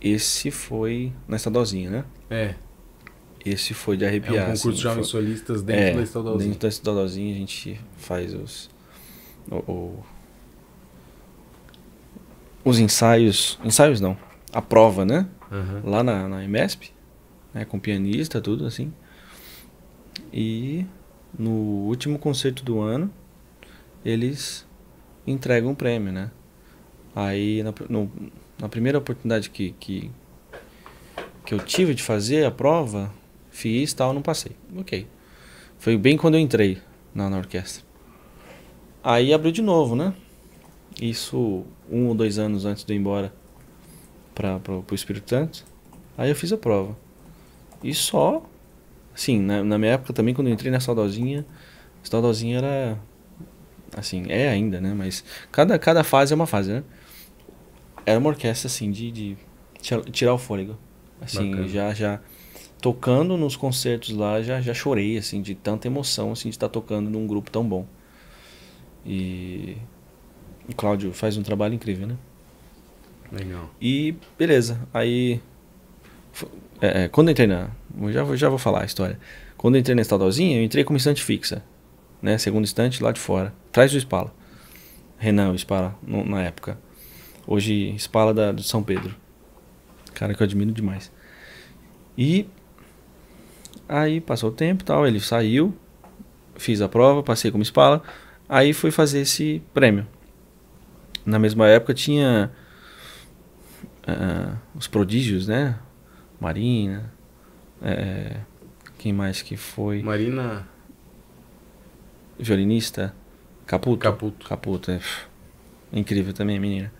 Esse foi na estadualzinha, né? É. Esse foi de arrepiar. É um concurso assim, de jovens foi... solistas dentro é, da estadualzinha. Dentro da estadualzinha a gente faz os. O, o... os ensaios. Ensaios não. A prova, né? Uhum. Lá na, na né? Com pianista, tudo assim. E no último concerto do ano, eles entregam o prêmio, né? Aí, na, no, na primeira oportunidade que, que, que eu tive de fazer a prova, fiz tal, não passei. Ok. Foi bem quando eu entrei na, na orquestra. Aí abriu de novo, né? Isso um ou dois anos antes de eu ir embora para o Espírito Santo. Aí eu fiz a prova. E só Sim, na, na, minha época também, quando eu entrei na Saudosinha, Saudosinha era. Assim, é ainda, né? Mas cada, cada fase é uma fase, né? Era uma orquestra, assim, de, de tirar o fôlego. Assim, Bacana. já, já. Tocando nos concertos lá, já, já chorei, assim, de tanta emoção, assim, de estar tá tocando num grupo tão bom. E. O Cláudio faz um trabalho incrível, né? Legal. E, beleza. Aí é, é, quando eu entrei na. Já, já vou falar a história. Quando eu entrei na estadualzinha, eu entrei como estante fixa. Né? Segundo estante lá de fora. Atrás do Spala. Renan, o Spala, no, na época. Hoje, Spala da, do São Pedro. Cara que eu admiro demais. E. Aí passou o tempo tal, ele saiu, fiz a prova, passei como Spala. Aí fui fazer esse prêmio. Na mesma época tinha. Uh, os prodígios, né? Marina. É, quem mais que foi? Marina. Violinista. Caputo. Caputo. Caputo, é. Incrível também, menina.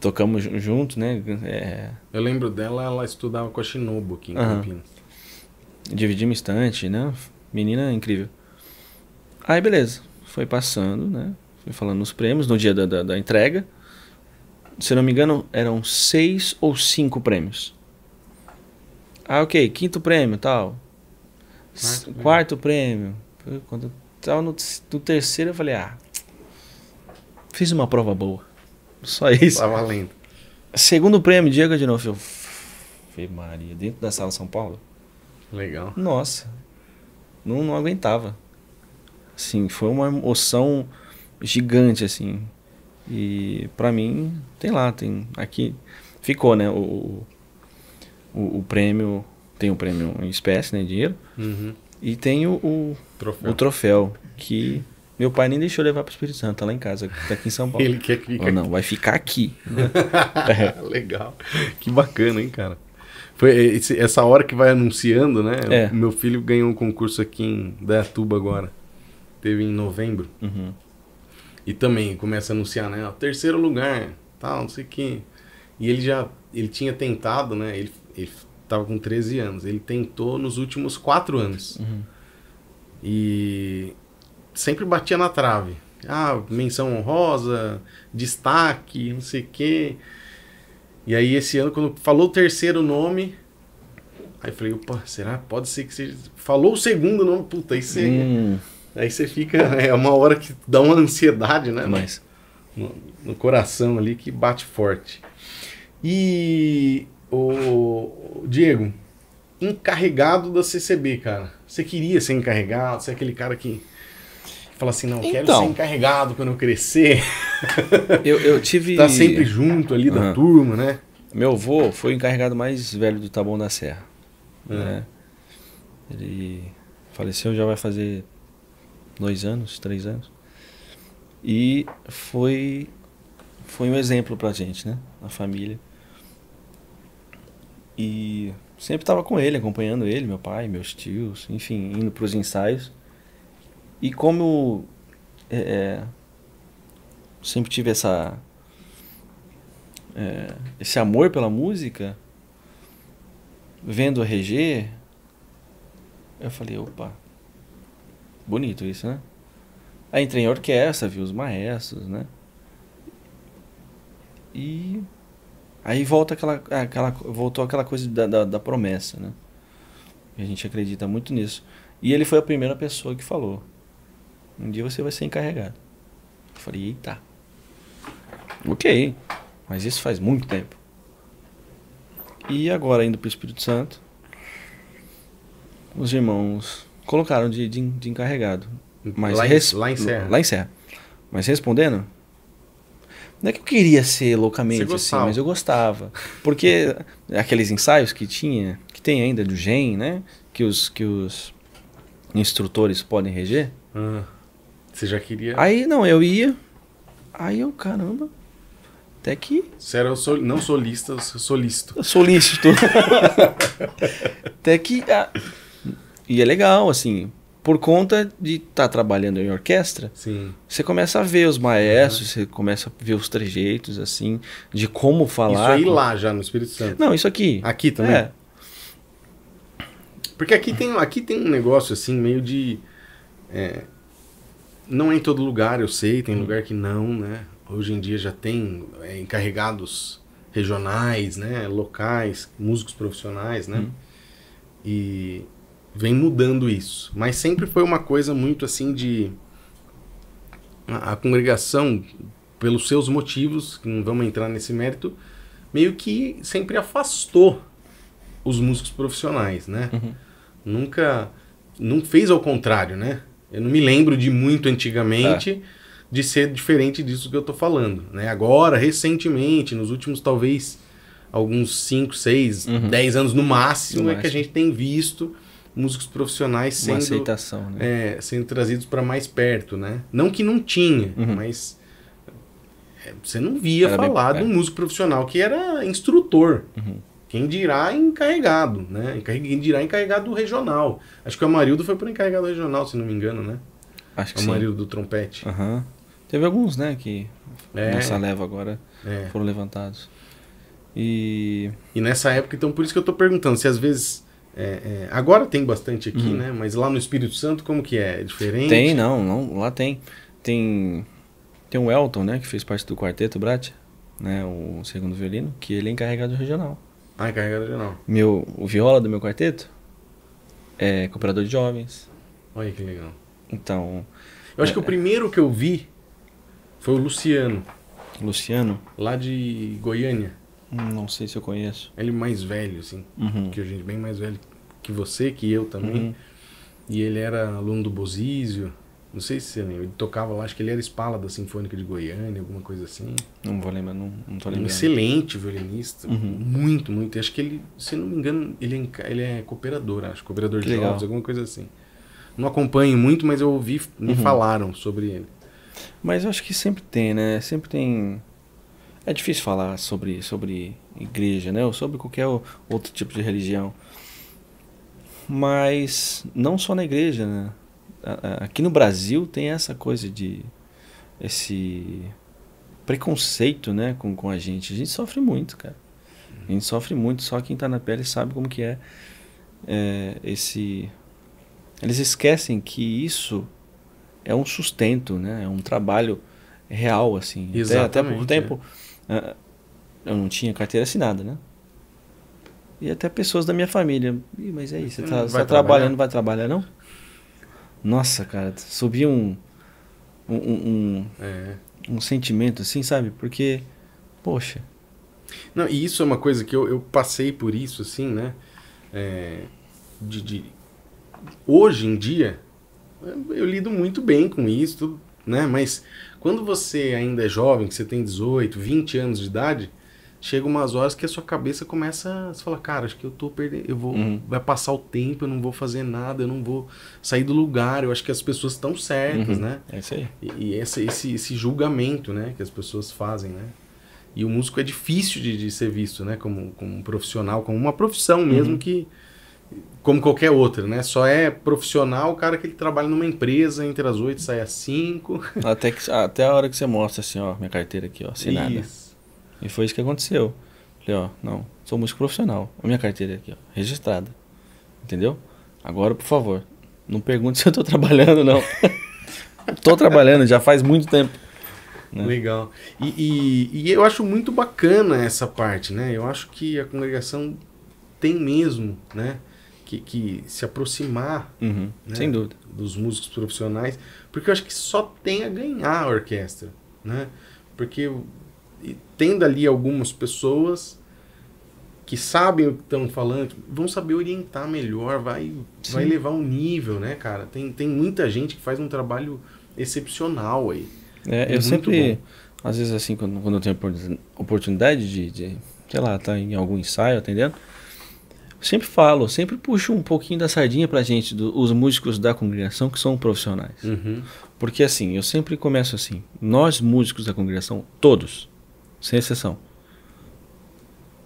Tocamos junto, né? É... Eu lembro dela, ela estudava com a Shinobu aqui em uhum. Campinas. Dividimos estante, né? Menina incrível. Aí beleza, foi passando, né? Foi falando os prêmios no dia da, da, da entrega. Se não me engano, eram seis ou cinco prêmios. Ah, ok, quinto prêmio, tal. Quarto, Quarto prêmio. prêmio. tava no, no terceiro, eu falei, ah, fiz uma prova boa. Só isso. Tá valendo. Segundo prêmio, Diego de novo. Eu... Fê Maria, dentro da sala São Paulo. Legal. Nossa. Não, não aguentava. Assim, foi uma emoção gigante, assim. E para mim, tem lá, tem. Aqui ficou, né? O, o, o prêmio, tem o prêmio em espécie, né, dinheiro, uhum. e tem o, o, troféu. o troféu, que meu pai nem deixou levar para o Espírito Santo, tá lá em casa, tá aqui em São Paulo. Ele quer que Ou não, aqui. vai ficar aqui. É. Legal, que bacana, hein, cara. Foi esse, essa hora que vai anunciando, né? É. O, meu filho ganhou um concurso aqui em Dayatuba agora, teve em novembro. Uhum. E também começa a anunciar, né? o terceiro lugar, tal, não sei o E ele já ele tinha tentado, né? Ele ele estava com 13 anos. Ele tentou nos últimos 4 anos. Uhum. E sempre batia na trave. Ah, menção honrosa, destaque, não sei o quê. E aí esse ano, quando falou o terceiro nome, aí eu falei, opa, será? Pode ser que seja. Falou o segundo nome, puta, aí você. Hum. Aí você fica. É uma hora que dá uma ansiedade, né? Mas. No, no coração ali que bate forte. E o Diego, encarregado da CCB, cara. Você queria ser encarregado, ser é aquele cara que fala assim, não, então, quero ser encarregado quando eu crescer. Eu, eu tive... tá sempre junto ali da uhum. turma, né? Meu avô foi o encarregado mais velho do Taboão da Serra. Uhum. Né? Ele faleceu, já vai fazer dois anos, três anos. E foi, foi um exemplo pra gente, né? A família. E sempre estava com ele, acompanhando ele, meu pai, meus tios, enfim, indo para os ensaios. E como é, é, sempre tive essa é, esse amor pela música, vendo a RG, eu falei, opa, bonito isso, né? Aí entrei em orquestra, vi os maestros, né? E Aí volta aquela, é, aquela, voltou aquela coisa da, da, da promessa, né? A gente acredita muito nisso. E ele foi a primeira pessoa que falou: Um dia você vai ser encarregado. Eu falei: Eita. Ok, mas isso faz muito tempo. E agora, indo para o Espírito Santo, os irmãos colocaram de, de, de encarregado. Mas lá, em, lá em Serra. Lá em Serra. Mas respondendo, não é que eu queria ser loucamente assim, mas eu gostava. Porque aqueles ensaios que tinha, que tem ainda do GEM, né? Que os, que os instrutores podem reger. Ah, você já queria? Aí, não, eu ia. Aí eu, caramba, até que. Você era sol... não solista, é solícito. Solícito. até que. Ah, e é legal, assim por conta de estar tá trabalhando em orquestra, Sim. você começa a ver os maestros, uhum. você começa a ver os trejeitos, assim, de como falar. Isso aí lá já no Espírito Santo. Não, isso aqui. Aqui também? É. Porque aqui tem, aqui tem um negócio, assim, meio de. É, não é em todo lugar, eu sei, tem uhum. lugar que não, né? Hoje em dia já tem é, encarregados regionais, né? Locais, músicos profissionais, né? Uhum. E vem mudando isso. Mas sempre foi uma coisa muito assim de. A, congregação, pelos seus motivos, que não vamos entrar nesse mérito, meio que sempre afastou os músicos profissionais, né? Uhum. Nunca. Não fez ao contrário, né? Eu não me lembro de muito antigamente. É. De ser diferente disso que eu tô falando. Né? Agora, recentemente, nos últimos talvez alguns 5, 6, 10 anos no máximo, no é máximo. que a gente tem visto músicos profissionais sendo Uma aceitação, né? É, sendo trazidos para mais perto, né? Não que não tinha, uhum. mas é, você não via era falar bem, de um músico profissional que era instrutor. Uhum. Quem dirá encarregado, né? Quem dirá encarregado regional. Acho que o Amarildo foi para encarregado regional, se não me engano, né? Acho que o Amarildo sim. do trompete. Uhum. Teve alguns, né, que é. nessa leva agora é. foram levantados. E... e nessa época, então por isso que eu estou perguntando, se às vezes é, é, agora tem bastante aqui, uhum. né? Mas lá no Espírito Santo, como que é? É diferente? Tem, não, não. Lá tem. Tem tem o Elton, né? Que fez parte do quarteto Brat, né? O segundo violino, que ele é encarregado regional. Ah, encarregado regional. Meu, o viola do meu quarteto é cooperador de jovens. Olha que legal. Então... Eu acho é, que o é, é. primeiro que eu vi foi o Luciano. Luciano? Lá de Goiânia. Não sei se eu conheço. Ele mais velho, assim. Uhum. Que a gente bem mais velho que você, que eu também. Uhum. E ele era aluno do Bozizio. Não sei se você lembra. Ele tocava lá, acho que ele era espala da Sinfônica de Goiânia, alguma coisa assim. Não vou lembrar, não, não tô lembrando. Um excelente violinista. Uhum. Muito, muito. Acho que ele, se não me engano, ele é, ele é cooperador, acho. Cooperador que de jogos, alguma coisa assim. Não acompanho muito, mas eu ouvi, me uhum. falaram sobre ele. Mas eu acho que sempre tem, né? Sempre tem é difícil falar sobre, sobre igreja, né? Ou sobre qualquer outro tipo de religião. Mas não só na igreja, né? Aqui no Brasil tem essa coisa de. esse preconceito, né? Com, com a gente. A gente sofre muito, cara. A gente sofre muito, só quem tá na pele sabe como que é, é esse. Eles esquecem que isso é um sustento, né? É um trabalho real, assim. Exatamente. Até, até pouco tempo. É. Ah, eu não tinha carteira assinada, né? E até pessoas da minha família. Ih, mas é você tá, você tá trabalhando, vai trabalhar não? Nossa, cara, subiu um. Um, um, é. um sentimento assim, sabe? Porque, poxa. Não, e isso é uma coisa que eu, eu passei por isso, assim, né? É, de, de, hoje em dia, eu lido muito bem com isso, né? Mas quando você ainda é jovem, que você tem 18, 20 anos de idade, chega umas horas que a sua cabeça começa a falar, cara, acho que eu tô perdendo, eu vou, uhum. vai passar o tempo, eu não vou fazer nada, eu não vou sair do lugar, eu acho que as pessoas estão certas, uhum. né? É isso aí. E, e esse, esse, esse, julgamento, né, que as pessoas fazem, né? E o músico é difícil de, de ser visto, né, como, como um profissional, como uma profissão mesmo uhum. que como qualquer outro, né? Só é profissional o cara que ele trabalha numa empresa, entre as 8 sai às 5. Até, que, até a hora que você mostra assim, ó, minha carteira aqui, ó, assinada. Isso. E foi isso que aconteceu. Falei, ó, não, sou músico profissional. A minha carteira aqui, ó, registrada. Entendeu? Agora, por favor, não pergunte se eu tô trabalhando, não. tô trabalhando, já faz muito tempo. Né? Legal. E, e, e eu acho muito bacana essa parte, né? Eu acho que a congregação tem mesmo, né? que, que se aproximar uhum, né, sem dúvida. dos músicos profissionais, porque eu acho que só tem a ganhar a orquestra. Né? Porque tendo ali algumas pessoas que sabem o que estão falando, vão saber orientar melhor, vai, Sim. vai levar um nível, né, cara? Tem, tem muita gente que faz um trabalho excepcional aí. É, é eu sempre, bom. às vezes assim, quando, quando eu tenho oportunidade de, de, sei lá, tá em algum ensaio atendendo, sempre falo, sempre puxo um pouquinho da sardinha pra gente, do, os músicos da congregação que são profissionais. Uhum. Porque assim, eu sempre começo assim, nós músicos da congregação, todos, sem exceção,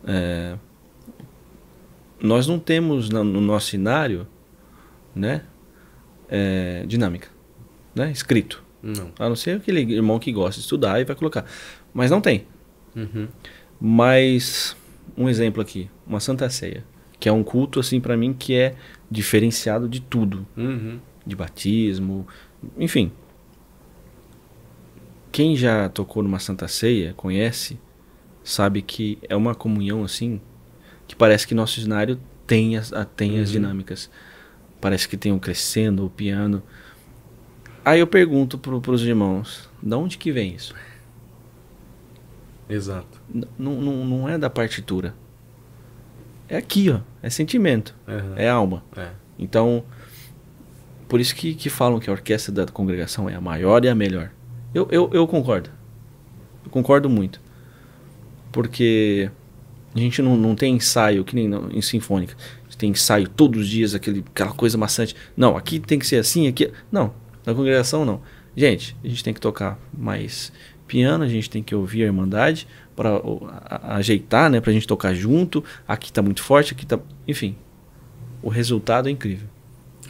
é, nós não temos no, no nosso cenário, né, é, dinâmica, né, escrito. Não. A não ser aquele irmão que gosta de estudar e vai colocar. Mas não tem. Uhum. Mas, um exemplo aqui, uma santa ceia que é um culto assim para mim que é diferenciado de tudo, uhum. de batismo, enfim. Quem já tocou numa Santa Ceia conhece, sabe que é uma comunhão assim que parece que nosso cenário tem as, tem uhum. as dinâmicas. Parece que tem um crescendo, o um piano. Aí eu pergunto pro, pros irmãos, da onde que vem isso? Exato. N não é da partitura. É aqui, ó é sentimento, uhum. é alma. É. Então, por isso que, que falam que a orquestra da congregação é a maior e a melhor. Eu, eu, eu concordo. Eu concordo muito. Porque a gente não, não tem ensaio, que nem em sinfônica. A gente tem ensaio todos os dias, aquele, aquela coisa maçante. Não, aqui tem que ser assim, aqui. Não, na congregação não. Gente, a gente tem que tocar mais piano, a gente tem que ouvir a Irmandade, para ajeitar, né, para a gente tocar junto. Aqui está muito forte, aqui está, enfim. O resultado é incrível.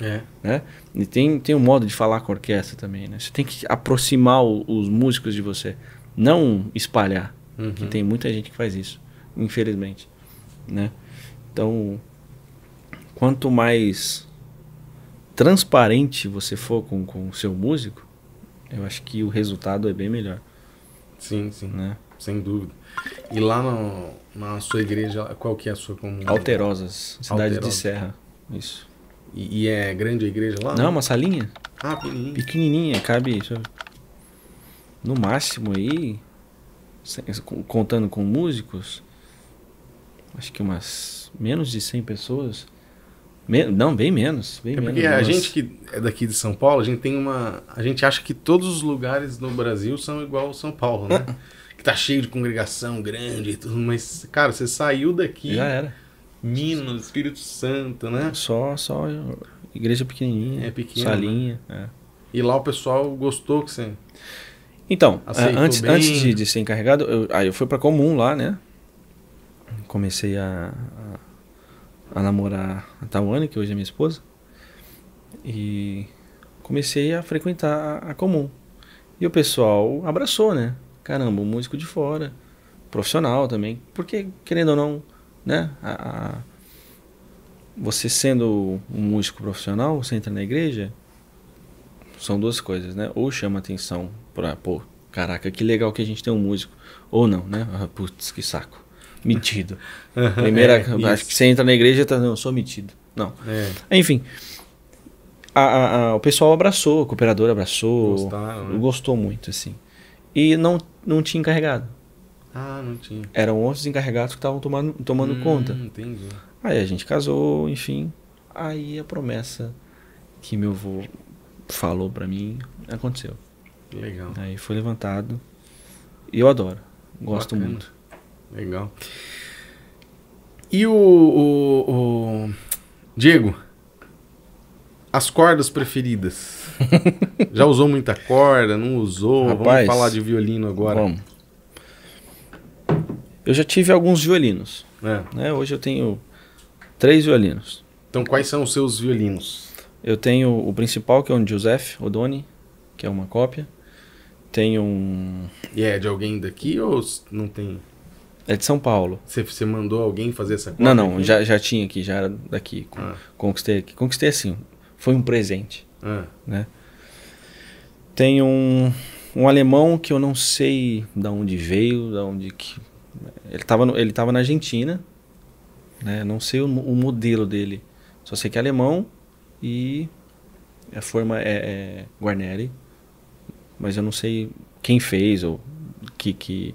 É. Né? E tem, tem um modo de falar com a orquestra também, né? Você tem que aproximar o, os músicos de você, não espalhar. Uhum. Que tem muita gente que faz isso, infelizmente, né? Então, quanto mais transparente você for com, com o seu músico, eu acho que o resultado é bem melhor. Sim, sim. Né? sem dúvida. E lá no, na sua igreja, qual que é a sua comunidade? Alterosas, cidade de Serra. Isso. E, e, é grande a igreja lá? Não, não? uma salinha. Ah, pequenininha. Pequenininha, cabe eu... no máximo aí, contando com músicos, acho que umas menos de 100 pessoas. Men não, bem menos. Bem é porque menos, a nossa. gente que é daqui de São Paulo, a gente tem uma. A gente acha que todos os lugares no Brasil são igual São Paulo, né? tá cheio de congregação grande e tudo, mas, cara, você saiu daqui. Já era. Minas, Espírito Santo, né? Só, só igreja pequenininha. É pequena. Salinha. Né? É. E lá o pessoal gostou que você. Então, antes, antes de, de ser encarregado, eu, aí eu fui para comum lá, né? Comecei a, a, a namorar a Tawane, que hoje é minha esposa. E comecei a frequentar a, a comum. E o pessoal abraçou, né? caramba, um músico de fora, profissional também. Porque, querendo ou não, né? A, a, você sendo um músico profissional, você entra na igreja, são duas coisas, né? Ou chama atenção pra, pô, caraca, que legal que a gente tem um músico. Ou não, né? Ah, putz, que saco. Metido. É, Primeira, é, acho que você entra na igreja, tá, não, sou metido. Não. É. Enfim, a, a, o pessoal abraçou, o cooperador abraçou, Gostaram, né? gostou muito, assim. E não não tinha encarregado. Ah, não tinha. Eram outros encarregados que estavam tomando, tomando hum, conta. Entendi. Aí a gente casou, enfim. Aí a promessa que meu avô falou para mim aconteceu. Legal. Aí foi levantado. E eu adoro. Gosto Bacana. muito. Legal. E o, o, o Diego, as cordas preferidas. Já usou muita corda? Não usou? Rapaz, vamos falar de violino agora. Vamos. Eu já tive alguns violinos. É. Né? Hoje eu tenho três violinos. Então, quais são os seus violinos? Eu tenho o principal, que é um Giuseppe Odoni, que é uma cópia. Tenho um. E é de alguém daqui ou não tem? É de São Paulo. Você mandou alguém fazer essa cópia? Não, não, já, já tinha aqui, já era daqui. Ah. Conquistei aqui. Conquistei assim, foi um presente. Ah. Né? Tem um, um alemão que eu não sei de onde veio, da onde que. Ele estava ele tava na Argentina, né? não sei o, o, modelo dele. Só sei que é alemão e a é forma é, é Guarneri, mas eu não sei quem fez ou que. que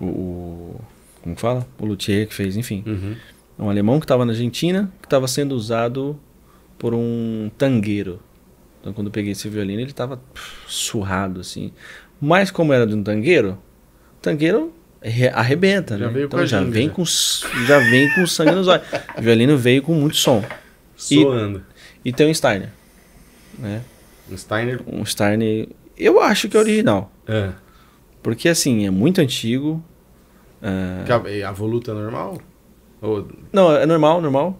o, o como fala? O Luthier que fez, enfim. Uhum um alemão que estava na Argentina, que estava sendo usado por um tangueiro. Então, quando eu peguei esse violino, ele estava surrado, assim. Mas, como era de um tangueiro, tangueiro arrebenta, já né? Veio então, com já, gente, vem né? com, já vem com sangue nos olhos. O violino veio com muito som. Soando. E, e tem um Steiner. Né? Um Steiner? Um Steiner, eu acho que é original. É. Porque, assim, é muito antigo. Uh... A, a voluta é normal? Ou... Não, é normal, normal.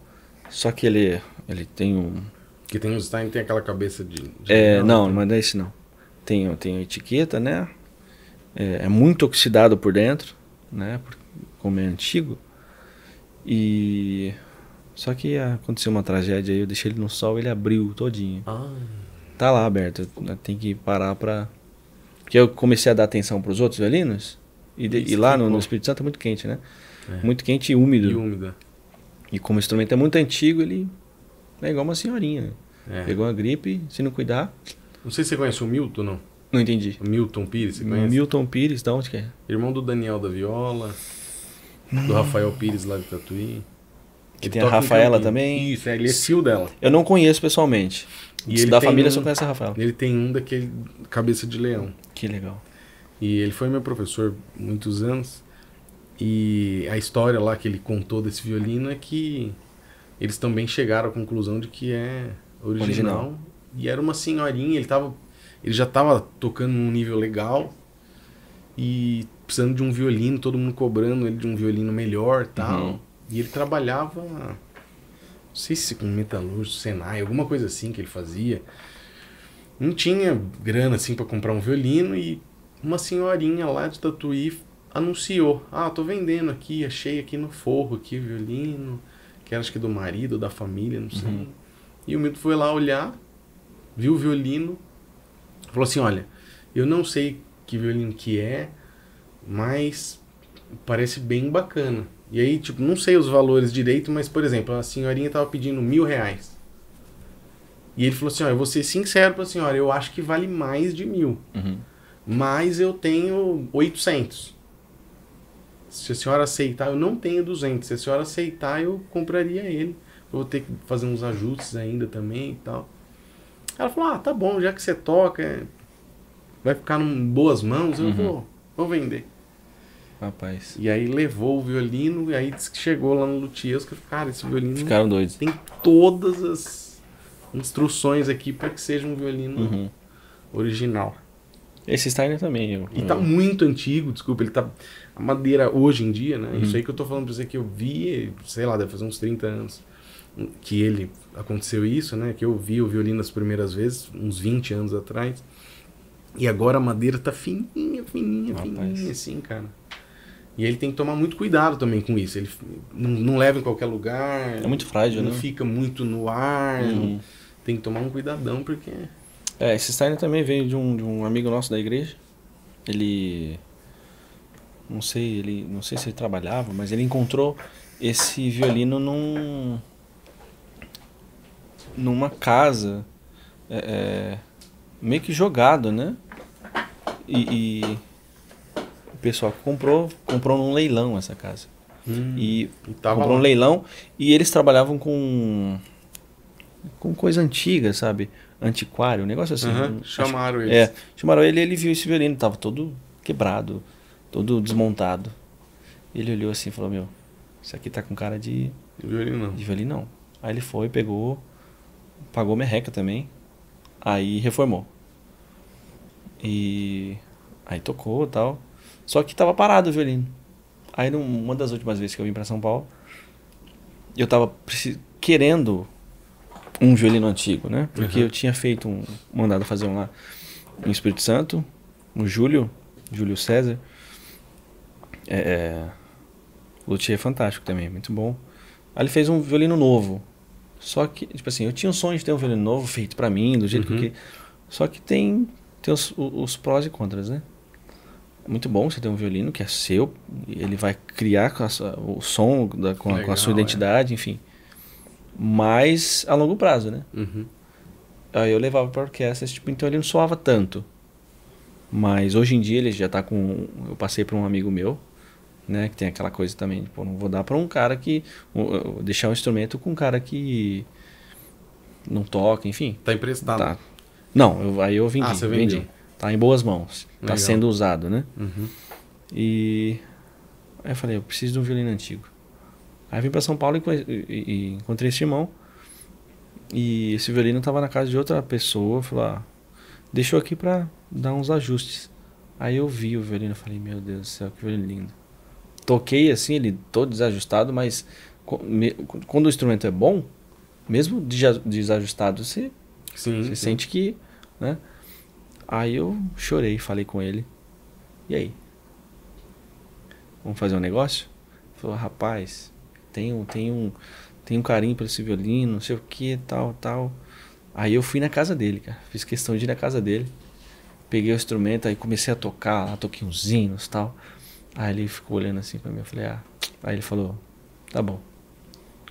Só que ele, ele tem um. Que tem um Stein tem aquela cabeça de. de é, não, mas né? não é esse não. Tem, tem etiqueta, né? É, é, muito oxidado por dentro, né? Como é antigo. E. Só que aconteceu uma tragédia aí, eu deixei ele no sol, ele abriu todinho. Ah. Tá lá aberto, né? tem que parar pra. Porque eu comecei a dar atenção pros outros violinos. E, de, e lá no, no Espírito Santo é muito quente, né? É. Muito quente e úmido. E úmida. E como o instrumento é muito antigo, ele é igual uma senhorinha. É. Pegou uma gripe, se não cuidar. Não sei se você conhece o Milton, não. Não entendi. O Milton Pires, você conhece? Milton Pires, da onde que é? Irmão do Daniel da Viola, hum. do Rafael Pires lá de Tatuí. Que ele tem a Rafaela também. Isso, é, ele é tio dela. Eu não conheço pessoalmente. E ele da família um, só conhece a Rafaela. Ele tem um daquele cabeça de leão. Que legal. E ele foi meu professor muitos anos. E a história lá que ele contou desse violino é que eles também chegaram à conclusão de que é original. original. E era uma senhorinha, ele, tava, ele já estava tocando num nível legal e precisando de um violino, todo mundo cobrando ele de um violino melhor tal. Uhum. E ele trabalhava, não sei se com metalúrgico, Senai, alguma coisa assim que ele fazia. Não tinha grana assim para comprar um violino e uma senhorinha lá de Tatuí anunciou: "Ah, tô vendendo aqui, achei aqui no forro aqui violino, que era acho que do marido, da família, não sei". Uhum. E o Milton foi lá olhar, viu o violino, falou assim: "Olha, eu não sei que violino que é, mas parece bem bacana". E aí, tipo, não sei os valores direito, mas, por exemplo, a senhorinha tava pedindo mil reais. E ele falou assim: olha, eu vou ser sincero pra senhora, eu acho que vale mais de mil. Uhum. Mas eu tenho 800. Se a senhora aceitar, eu não tenho 200. Se a senhora aceitar, eu compraria ele. Eu vou ter que fazer uns ajustes ainda também e tal. Ela falou: Ah, tá bom, já que você toca, é, vai ficar em boas mãos, eu uhum. vou, vou vender. Rapaz. E aí levou o violino, e aí disse que chegou lá no Luthiers, que cara, esse violino. Ficaram doidos. Tem todas as instruções aqui para que seja um violino uhum. original. Esse Steiner também. Eu... E tá muito antigo, desculpa, ele tá a madeira hoje em dia, né? Uhum. Isso aí que eu tô falando pra você que eu vi, sei lá, deve fazer uns 30 anos que ele aconteceu isso, né? Que eu vi o violino as primeiras vezes, uns 20 anos atrás. E agora a madeira tá fininha, fininha, Rapaz. fininha, assim, cara. E ele tem que tomar muito cuidado também com isso. Ele não, não leva em qualquer lugar. É muito frágil, não né? Não fica muito no ar. Uhum. Tem que tomar um cuidadão porque. É, esse Steiner também veio de um, de um amigo nosso da igreja. Ele não sei, ele, não sei se ele trabalhava, mas ele encontrou esse violino num numa casa é, é, meio que jogado, né? E, e, o pessoal que comprou comprou num leilão essa casa. Hum, e, e comprou lá. um leilão e eles trabalhavam com com coisa antiga, sabe? Antiquário, um negócio assim. Uhum, chamaram acho, ele. É, chamaram ele, ele viu esse violino, tava todo quebrado, todo desmontado. Ele olhou assim e falou: Meu, isso aqui tá com cara de. De não. De Aí ele foi, pegou, pagou merreca também. Aí reformou. E. Aí tocou tal. Só que tava parado o violino. Aí numa das últimas vezes que eu vim para São Paulo, eu tava querendo um violino antigo, né? Porque uhum. eu tinha feito um. mandado fazer um lá no Espírito Santo, no Júlio, Júlio César. É, é, Luthier é fantástico também, muito bom. Aí ele fez um violino novo. Só que, tipo assim, eu tinha um sonho de ter um violino novo feito para mim, do jeito uhum. que Só que tem, tem os, os prós e contras, né? É muito bom você ter um violino que é seu, ele vai criar o som da, com, Legal, a sua é. identidade, é. enfim. Mas a longo prazo, né? Uhum. Aí eu levava pra orquestra, tipo, então ele não soava tanto. Mas hoje em dia ele já tá com. Eu passei para um amigo meu, né? Que tem aquela coisa também, pô, não vou dar para um cara que deixar um instrumento com um cara que não toca, enfim. Tá emprestado. Tá. Não, eu, aí eu vendi, ah, vendi. Tá em boas mãos, tá Legal. tá sendo usado, né? Uhum. E aí eu falei, eu preciso de um violino antigo. Aí vim para São Paulo e, e, e, encontrei esse irmão. E esse violino tava na casa de outra pessoa, falou, ah, deixou aqui para dar uns ajustes. Aí eu vi o violino, falei, meu Deus do céu, que violino lindo toquei assim, ele todo desajustado, mas quando o instrumento é bom, mesmo desajustado, você, sim, você sim. sente que. Né? Aí eu chorei, falei com ele. E aí? Vamos fazer um negócio? Ele falou, rapaz, tenho, tenho, tenho carinho por esse violino, não sei o que, tal, tal. Aí eu fui na casa dele, cara. Fiz questão de ir na casa dele. Peguei o instrumento, aí comecei a tocar, lá toquei uns hinos tal. Aí ele ficou olhando assim pra mim. Eu falei, ah. Aí ele falou, tá bom.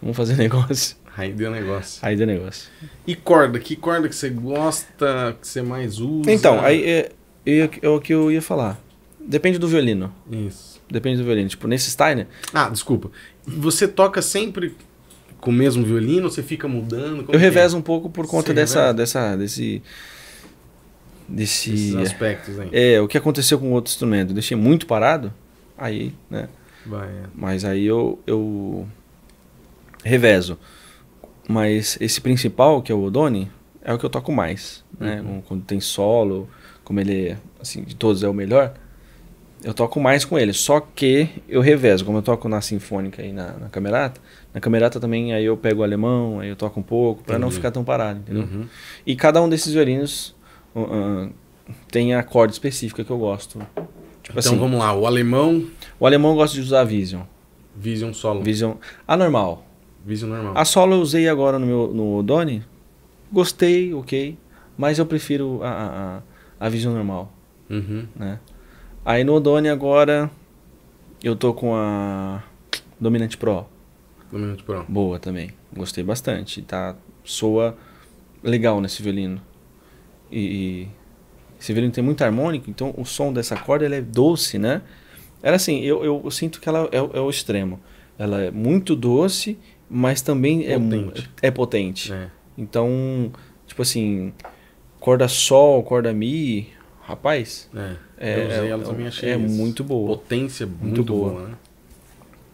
Vamos fazer negócio. Aí deu negócio. Aí deu negócio. E corda? Que corda que você gosta, que você mais usa? Então, aí é, é, é o que eu ia falar. Depende do violino. Isso. Depende do violino. Tipo, nesse Steiner. Ah, desculpa. Você toca sempre com o mesmo violino? Você fica mudando? eu é? revezo é? um pouco por conta você dessa, reveza? dessa, desse. Desse. Esses aspectos, hein? É, o que aconteceu com o outro instrumento. Eu deixei muito parado aí, né? É. Mas aí eu, eu revezo. Mas esse principal, que é o Odoni, é o que eu toco mais. Né? Uhum. Né? Quando tem solo, como ele, é, assim, de todos é o melhor, eu toco mais com ele. Só que eu revezo. Como eu toco na sinfônica e na, na camerata, na camerata também aí eu pego o alemão, aí eu toco um pouco, para não ficar tão parado, entendeu? Uhum. E cada um desses violinos uh, uh, tem específica que eu gosto Tipo assim, então assim, vamos lá, o alemão. O alemão gosta de usar Vision. Vision solo. Vision. A normal. Vision normal. A solo eu usei agora no meu no Doni. Gostei, ok. Mas eu prefiro a, a, a Vision normal. Uhum. Né? Aí no Doni agora eu tô com a Dominante Pro. Dominante Pro. Boa também. Gostei bastante. Tá, soa legal nesse violino. E, e esse violino tem muito harmônico, então o som dessa corda ele é doce, né? era assim, eu, eu, sinto que ela é, é, o extremo. Ela é muito doce, mas também é potente. é, é potente. É. Então, tipo assim, corda sol, corda mi, rapaz. É, é eu usei é, ela também é achei. É isso. muito boa. Potência muito, muito boa. boa né?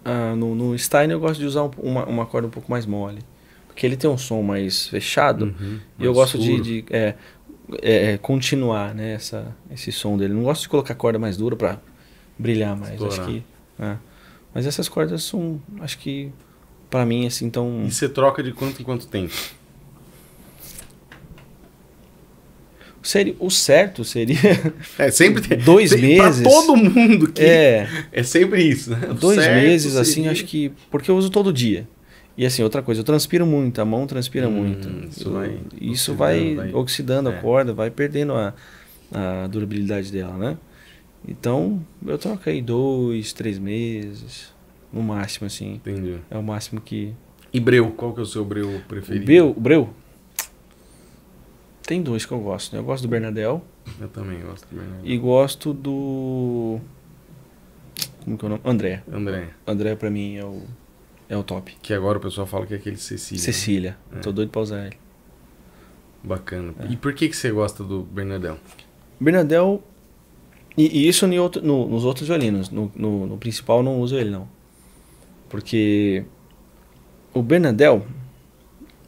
ah, no, no Stein eu gosto de usar uma, uma corda um pouco mais mole porque ele tem um som mais fechado. Uhum, e mais eu gosto de, de, é, é, é, continuar né, essa, esse som dele. Não gosto de colocar corda mais dura para brilhar mais. Acho que, é. Mas essas cordas são, acho que, para mim, assim, tão. E você troca de quanto em quanto tempo? Seria, o certo seria. É, sempre tem. Dois tem, meses. Pra todo mundo que. É. É sempre isso, né? O dois meses, assim, seria... assim, acho que. Porque eu uso todo dia. E assim, outra coisa, eu transpiro muito, a mão transpira hum, muito. Isso, eu, vai, isso vai, oxidando é. a corda, vai perdendo a, a durabilidade dela, né? Então, eu troco aí dois, três meses, no máximo, assim. Entendi. É o máximo que. E breu, qual que é o seu breu preferido? O breu? O breu? Tem dois que eu gosto, né? Eu gosto do Bernadel. Eu também gosto do Bernadel. E gosto do. Como que é o nome? André. André. André, pra mim, é o é o top. Que agora o pessoal fala que é aquele Cecília. Né? Cecília. Né? Tô é. doido pra usar ele. Bacana. É. E por que, que você gosta do Bernadel? Bernadel. E, e isso no no, nos outros violinos. No, no, no principal eu não uso ele, não. Porque o Bernadel.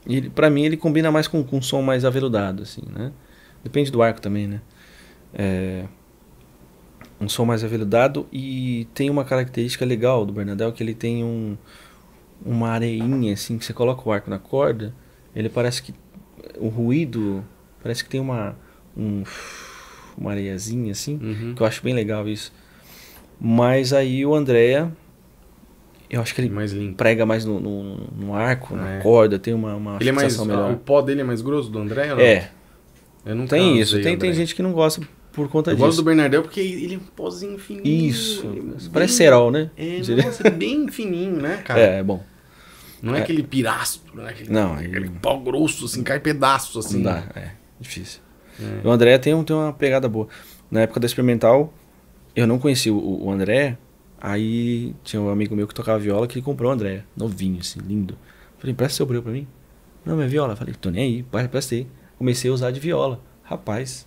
ele, pra mim, ele combina mais com, com um som mais aveludado, assim, né? Depende do arco também, né? É, um som mais aveludado e tem uma característica legal do Bernadel que ele tem um, uma areinha assim que você coloca o arco na corda, ele parece que o ruído parece que tem uma um, uma areiazinha assim, uhum. que eu acho bem legal isso. Mas aí o Andréia eu acho que ele mais prega mais no, no, no arco, na é. corda, tem uma, uma ele é mais, melhor. O pó dele é mais grosso do André? não? É. Eu tem isso. Tem, tem gente que não gosta por conta eu disso. Eu gosto do Bernardel porque ele é um pozinho fininho. Isso. É Parece cerol, né? É, nossa, bem fininho, né, cara? É, é bom. Não é, é aquele pirastro, né? Aquele, não, é aquele pau grosso, assim, cai pedaços, assim. Não dá, é. Difícil. É. O André tem, um, tem uma pegada boa. Na época da Experimental, eu não conheci o, o André, aí tinha um amigo meu que tocava viola que ele comprou o André, novinho, assim, lindo. Falei, presta seu breu pra mim. Não, é viola. Falei, tô nem aí, presta aí. Comecei a usar de viola. Rapaz,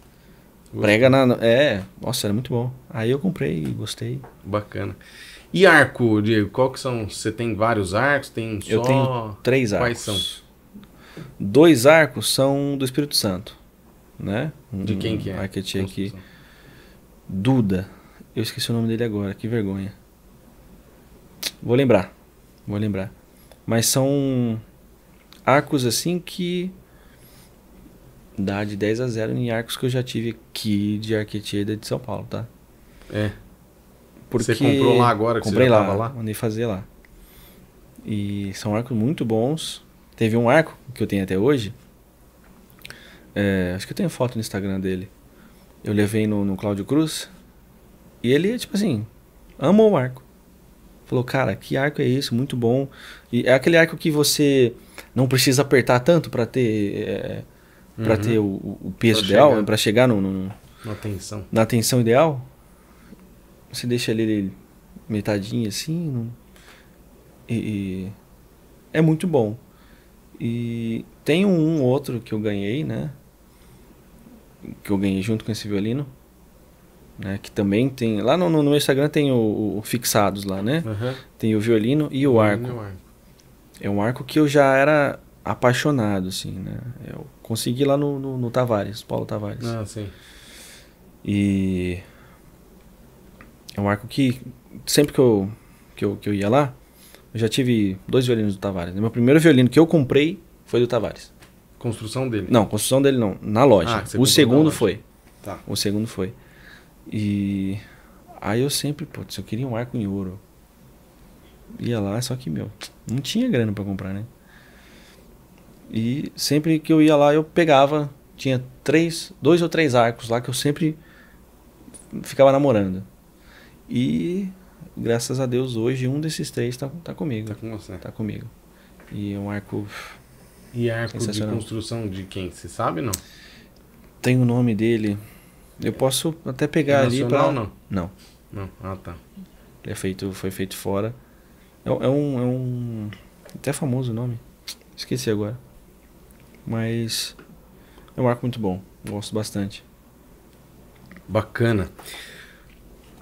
Prega na. É, nossa, era muito bom. Aí eu comprei e gostei. Bacana. E arco, Diego? Qual que são? Você tem vários arcos? Tem só... Eu tenho três arcos. Quais são? Dois arcos são do Espírito Santo, né? Um, De quem que é? Arco que aqui. Duda. Eu esqueci o nome dele agora, que vergonha. Vou lembrar. Vou lembrar. Mas são arcos assim que dá de 10 a 0 em arcos que eu já tive aqui de Arqueteda de São Paulo, tá? É. Porque você comprou lá agora que comprei você já lá, tava lá? Mandei fazer lá. E são arcos muito bons. Teve um arco que eu tenho até hoje. É, acho que eu tenho foto no Instagram dele. Eu levei no, no Cláudio Cruz. E ele, tipo assim, amou o arco. Falou, cara, que arco é isso? Muito bom. E é aquele arco que você não precisa apertar tanto para ter. É, uhum. para ter o, o peso pra ideal, chegar... para chegar no, no, na tensão. Na tensão ideal, você deixa ele metadinho assim, e, e é muito bom. E tem um, outro que eu ganhei, né? Que eu ganhei junto com esse violino. Né, que também tem. Lá no, no Instagram tem o, o fixados lá, né? Uhum. Tem o violino e o arco. É um arco que eu já era apaixonado, assim, né? Eu é Consegui lá no, no, no Tavares, Paulo Tavares. Ah, sim. E é um arco que sempre que eu, que eu, que eu ia lá, eu já tive dois violinos do Tavares. Meu primeiro violino que eu comprei foi do Tavares. Construção dele? Não, construção dele não, na loja. Ah, o segundo loja. foi. Tá. O segundo foi. E aí eu sempre, putz, eu queria um arco em ouro. Ia lá, só que, meu, não tinha grana para comprar, né? E sempre que eu ia lá, eu pegava. Tinha três, dois ou três arcos lá que eu sempre ficava namorando. E graças a Deus hoje um desses três tá, tá comigo. Tá com você. Tá comigo. E é um arco. E arco de construção de quem? Você sabe não? Tem o nome dele. Eu posso até pegar é ali para não? Não. Não. Ah, tá. É feito, foi feito fora. É, é um, é um até famoso o nome. Esqueci agora. Mas é um arco muito bom. Gosto bastante. Bacana.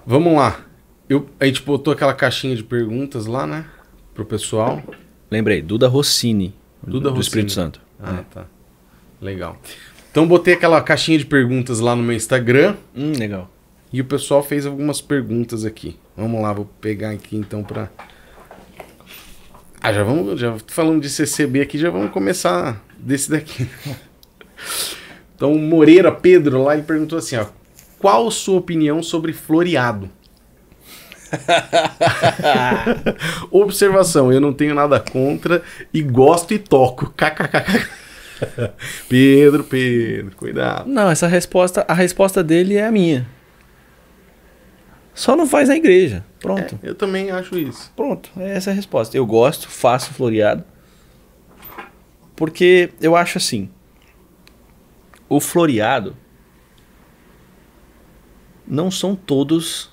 Vamos lá. Eu, a gente botou aquela caixinha de perguntas lá, né? Pro pessoal. Lembrei, Duda Rossini. Duda do Rossini. Espírito Santo. Ah, é. tá. Legal. Então botei aquela caixinha de perguntas lá no meu Instagram. Hum, legal. E o pessoal fez algumas perguntas aqui. Vamos lá, vou pegar aqui então para Ah, já vamos, já falando de CCB aqui, já vamos começar desse daqui. Então, Moreira Pedro lá ele perguntou assim, ó, qual sua opinião sobre floreado? Observação, eu não tenho nada contra e gosto e toco. KKKK. Pedro, Pedro, cuidado. Não, essa resposta, a resposta dele é a minha. Só não faz na igreja. Pronto. É, eu também acho isso. Pronto, essa é a resposta. Eu gosto, faço floreado. Porque eu acho assim. O floreado. Não são todos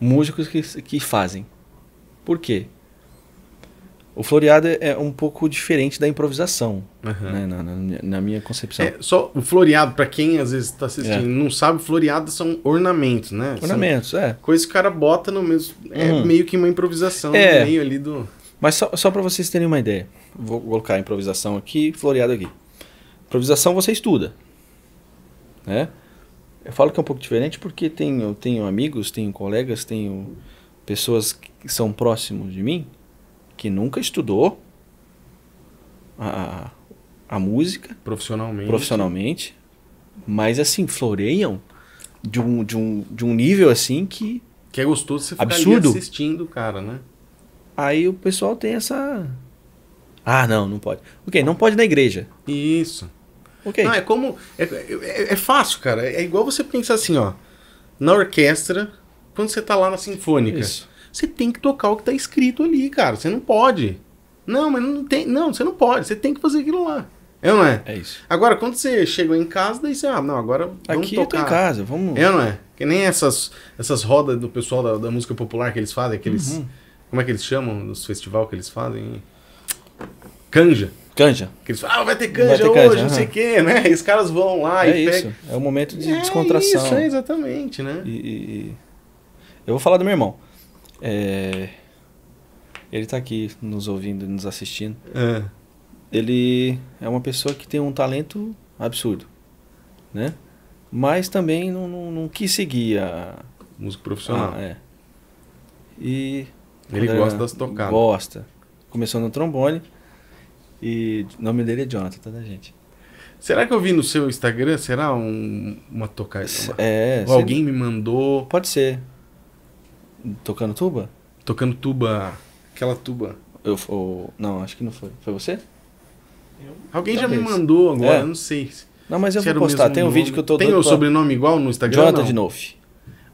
músicos que, que fazem. Por quê? O floreado é, é um pouco diferente da improvisação, uhum. né? na, na, na, minha concepção. É, só o floreado, para quem às vezes está assistindo é. não sabe, floreado são ornamentos, né? Ornamentos, são é. Coisas que o cara bota no mesmo. É uhum. É meio que uma improvisação é. no meio ali do. Mas só, só para vocês terem uma ideia, vou colocar a improvisação aqui, floreado aqui. Improvisação você estuda, né? Eu falo que é um pouco diferente porque tenho, tenho amigos, tenho colegas, tenho pessoas que são próximos de mim que nunca estudou a, a música profissionalmente. profissionalmente, mas assim, floreiam de um, de, um, de um nível assim que. Que é gostoso você ficar assistindo, cara, né? Aí o pessoal tem essa. Ah, não, não pode. Ok, não pode na igreja. Isso. Ok. Não, é como. É, é, é fácil, cara. É igual você pensar assim, ó. Na orquestra, quando você tá lá na sinfônica, Isso. você tem que tocar o que tá escrito ali, cara. Você não pode. Não, mas não tem. Não, você não pode. Você tem que fazer aquilo lá. É ou não é? É isso. Agora, quando você chegou em casa, daí você, ah, não, agora vamos Aqui tocar. Aqui eu tô em casa, vamos... É ou não é? Que nem essas, essas rodas do pessoal da, da música popular que eles fazem, aqueles... Uhum. Como é que eles chamam nos festival que eles fazem? Canja. Canja. Que eles falam, ah, vai ter canja vai ter hoje, canja, não sei o quê, né? E os caras vão lá é e isso. Pegam... É o momento de é descontração. Isso, é exatamente, né? E, e, Eu vou falar do meu irmão. É... Ele tá aqui nos ouvindo, nos assistindo. É. Ele é uma pessoa que tem um talento absurdo, né? Mas também não, não, não quis seguir a... Música profissional. Ah, é. E ele gosta das tocadas. Gosta. Começou no trombone. E o nome dele é Jonathan, toda tá, a gente? Será que eu vi no seu Instagram? Será um, uma tocada? É. Ou alguém me mandou. Pode ser. Tocando tuba? Tocando tuba. Aquela tuba. Eu, ou, não, acho que não foi. Foi você? Eu? Alguém Talvez. já me mandou agora, é. eu não sei. Não, mas eu vou postar. Tem um nome. vídeo que eu tô Tem o pra... sobrenome igual no Instagram? Jonathan de novo.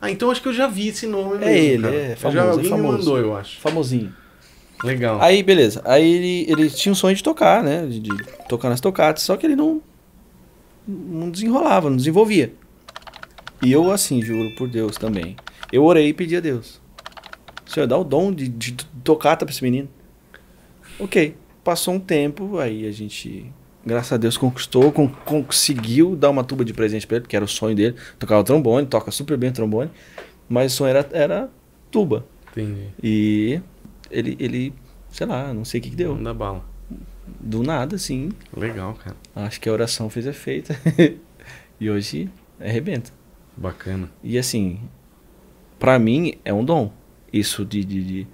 Ah, então acho que eu já vi esse nome é mesmo. ele, cara. é famoso. Já, é alguém é famoso, me mandou, eu acho. Famosinho. Legal. Aí, beleza. Aí ele, ele tinha um sonho de tocar, né? De, de tocar nas tocatas, só que ele não, não desenrolava, não desenvolvia. E eu, assim, juro por Deus também. Eu orei e pedi a Deus. Senhor, dá o dom de, de tocata pra esse menino. Ok. Passou um tempo, aí a gente graças a Deus conquistou, con conseguiu dar uma tuba de presente para ele, porque era o sonho dele. Tocava trombone, toca super bem trombone, mas o sonho era, era tuba. Entendi. E ele, ele, sei lá, não sei o que, que deu. Não dá bala. Do nada, sim. Legal, cara. Acho que a oração fez efeito. e hoje arrebenta. Bacana. E assim, para mim é um dom. Isso de, de, de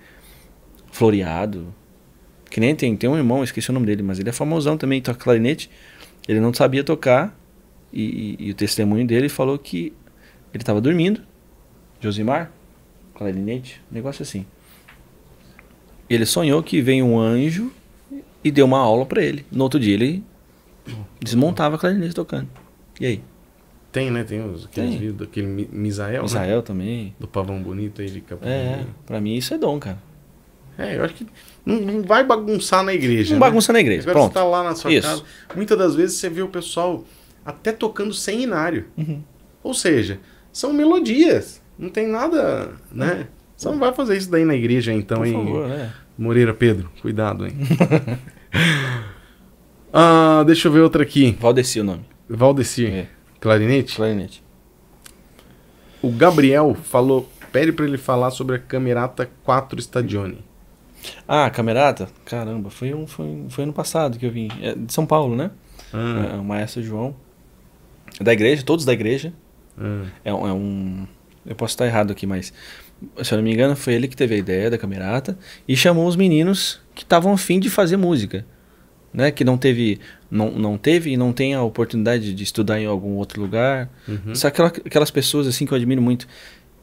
floreado, que nem tem, tem um irmão, esqueci o nome dele, mas ele é famosão também, toca clarinete. Ele não sabia tocar e, e, e o testemunho dele falou que ele estava dormindo. Josimar, clarinete, um negócio assim. Ele sonhou que veio um anjo e deu uma aula para ele. No outro dia ele desmontava a clarinete tocando. E aí? Tem, né? Tem os aqueles vídeos daquele Misael. Misael né? também. Do pavão bonito aí é, de Capoeira. É, pra mim isso é dom, cara. É, eu acho que não, não vai bagunçar na igreja. Não né? bagunça na igreja. Agora Pronto. você está lá na sua Isso. casa. Muitas das vezes você vê o pessoal até tocando sem inário. Uhum. Ou seja, são melodias. Não tem nada, uhum. né? Você não vai fazer isso daí na igreja, então, Por hein? Favor, né? Moreira Pedro, cuidado, hein? ah, deixa eu ver outra aqui. Valdeci o nome. Valdeci. É. Clarinete? Clarinete. O Gabriel falou, pede para ele falar sobre a Camerata 4 Stadione. Ah, Camerata? Caramba, foi, um, foi, foi ano passado que eu vim. É de São Paulo, né? Ah. É, o maestro João. Da igreja, todos da igreja. Ah. É, um, é, um. Eu posso estar errado aqui, mas. Se eu não me engano, foi ele que teve a ideia da camerata e chamou os meninos que estavam afim de fazer música. Né? Que não teve, não, não teve e não tem a oportunidade de estudar em algum outro lugar. Uhum. São aquelas, aquelas pessoas assim que eu admiro muito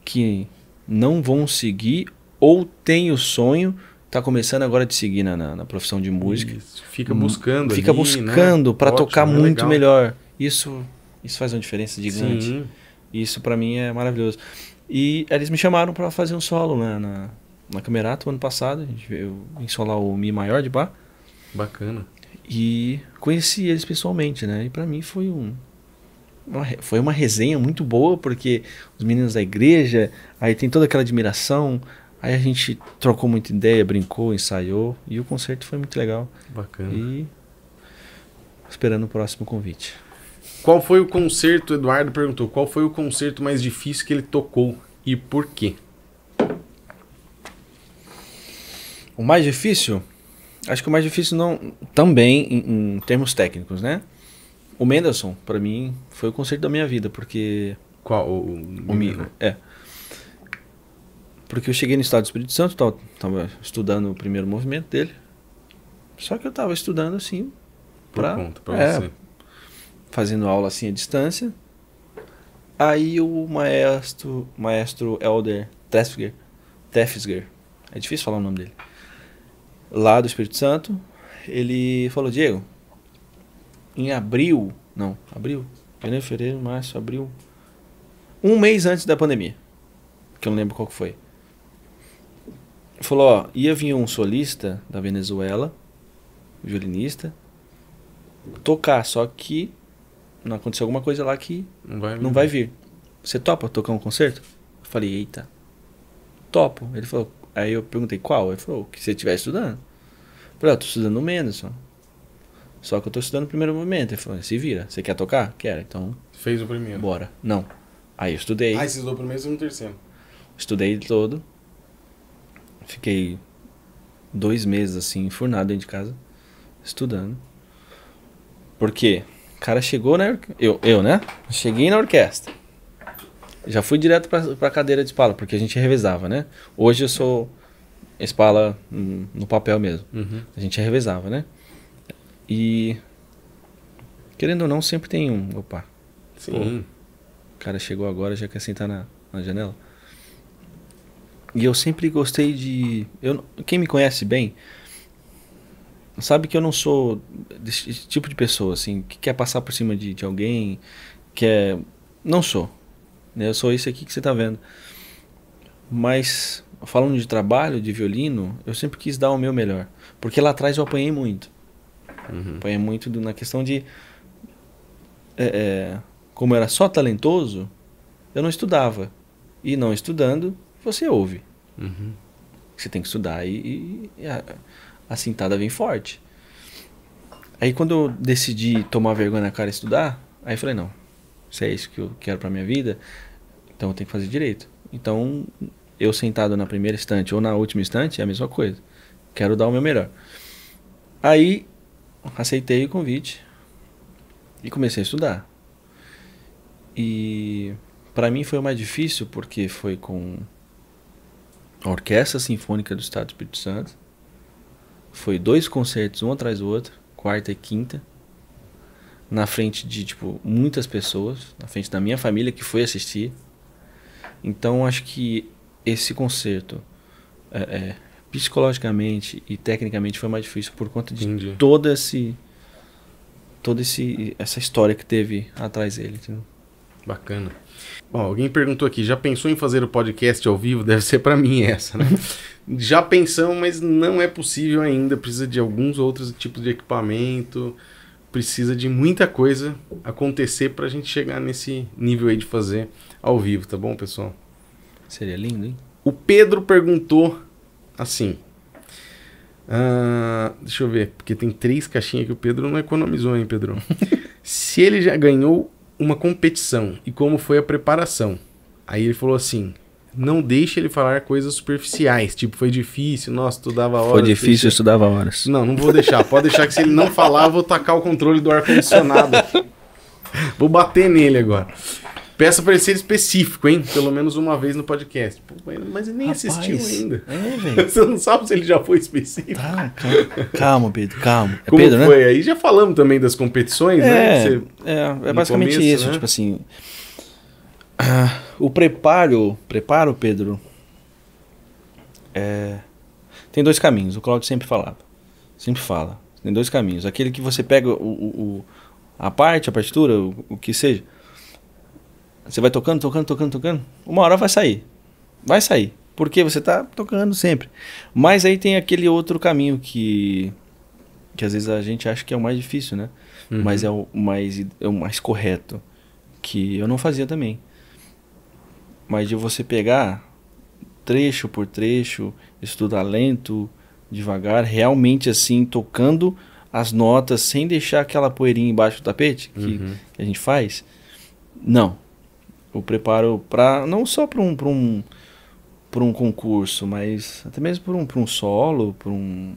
que não vão seguir ou têm o sonho, tá começando agora de seguir na, na, na profissão de música. Isso, fica buscando. Fica ali, né? buscando né? para tocar é muito melhor. Isso, isso faz uma diferença gigante. Sim. Isso para mim é maravilhoso. E eles me chamaram para fazer um solo né? na, na Camerata o ano passado. Eu vim solar o Mi maior de Bach. Bacana. E conheci eles pessoalmente, né? E para mim foi um, uma, foi uma resenha muito boa, porque os meninos da igreja, aí tem toda aquela admiração, Aí a gente trocou muita ideia, brincou, ensaiou e o concerto foi muito legal. Bacana. E esperando o próximo convite. Qual foi o concerto, Eduardo perguntou, qual foi o concerto mais difícil que ele tocou e por quê? O mais difícil? Acho que o mais difícil não também em, em termos técnicos, né? O Mendelssohn, para mim, foi o concerto da minha vida, porque qual o, o, o Mi, é. Porque eu cheguei no estado do Espírito Santo, tava, tava estudando o primeiro movimento dele. Só que eu tava estudando assim. Pra, Por conta, pra é, você. Fazendo aula assim à distância. Aí o maestro, maestro Elder Tefsger, Tefsger, é difícil falar o nome dele, lá do Espírito Santo, ele falou: Diego, em abril, não, abril, janeiro, fevereiro, março, abril, um mês antes da pandemia, que eu não lembro qual que foi, falou, ó, ia vir um solista da Venezuela, violinista, tocar, só que não aconteceu alguma coisa lá que não vai, não vai vir. Você topa tocar um concerto? Eu falei, eita, topo. Ele falou, aí eu perguntei qual? Ele falou, que você estiver estudando. Eu falei, ó, tô estudando menos, só. Só que eu tô estudando o primeiro momento. Ele falou, se vira, você quer tocar? Quero, então... Fez o primeiro. Bora. Não. Aí eu estudei. Ah, você estudou o primeiro e o terceiro. Estudei todo. Fiquei dois meses assim, enfurnado dentro de casa, estudando. Porque o cara chegou na eu, eu, né? Cheguei na orquestra. Já fui direto pra, pra cadeira de espala, porque a gente revezava, né? Hoje eu sou espala no papel mesmo. Uhum. A gente revezava, né? E querendo ou não, sempre tem um. Opa. Sim. Pô, o cara chegou agora já quer sentar na, na janela. E eu sempre gostei de. Eu, quem me conhece bem sabe que eu não sou desse tipo de pessoa, assim, que quer passar por cima de, de alguém, quer. Não sou. Né? Eu sou esse aqui que você está vendo. Mas, falando de trabalho, de violino, eu sempre quis dar o meu melhor. Porque lá atrás eu apanhei muito. Uhum. Apanhei muito do, na questão de. É, é, como eu era só talentoso, eu não estudava. E não estudando, você ouve. Uhum. Você tem que estudar e, e, e a, a cintada vem forte. Aí quando eu decidi tomar vergonha na cara e estudar, aí eu falei, não, se é isso que eu quero pra minha vida, então eu tenho que fazer direito. Então, eu sentado na primeira estante ou na última estante é a mesma coisa. Quero dar o meu melhor. Aí, aceitei o convite e comecei a estudar. E para mim foi o mais difícil porque foi com a Orquestra Sinfônica do Estado do Espírito Santo. Foi dois concertos, um atrás do outro, quarta e quinta. Na frente de, tipo, muitas pessoas, na frente da minha família que foi assistir. Então, acho que esse concerto, é, é, psicologicamente e tecnicamente, foi mais difícil por conta de Entendi. todo esse toda esse, essa história que teve atrás dele. Entendeu? Bacana. Bom, alguém perguntou aqui, já pensou em fazer o podcast ao vivo? Deve ser para mim essa, né? já pensamos, mas não é possível ainda. Precisa de alguns outros tipos de equipamento, precisa de muita coisa acontecer para a gente chegar nesse nível aí de fazer ao vivo, tá bom, pessoal? Seria lindo, hein? O Pedro perguntou assim. Uh, deixa eu ver, porque tem três caixinhas que o Pedro não economizou, hein, Pedro? Se ele já ganhou uma competição e como foi a preparação. Aí ele falou assim: não deixe ele falar coisas superficiais, tipo, foi difícil, nossa, estudava horas. Foi difícil, eu estudava horas. Não, não vou deixar. Pode deixar que se ele não falar, eu vou tacar o controle do ar-condicionado. vou bater nele agora. Peça para ele ser específico, hein? Pelo menos uma vez no podcast. Pô, mas ele nem Rapaz, assistiu ainda. É, Você não sabe se ele já foi específico. Tá, calma, Pedro, calma. É Como Pedro, né? foi? Né? Aí já falamos também das competições, né? é, né? Você, é, é basicamente começo, isso. Né? Tipo assim. Ah, o preparo, preparo, Pedro. É, tem dois caminhos. O Claudio sempre falava. Sempre fala. Tem dois caminhos. Aquele que você pega o, o, o a parte, a partitura, o, o que seja você vai tocando, tocando, tocando, tocando. Uma hora vai sair. Vai sair. Porque você está tocando sempre. Mas aí tem aquele outro caminho que. Que às vezes a gente acha que é o mais difícil, né? Uhum. Mas é o mais, é o mais correto. Que eu não fazia também. Mas de você pegar trecho por trecho, estudar lento, devagar, realmente assim, tocando as notas sem deixar aquela poeirinha embaixo do tapete que, uhum. que a gente faz. Não, o preparo para não só para um, um, um concurso, mas até mesmo para um, um solo, para um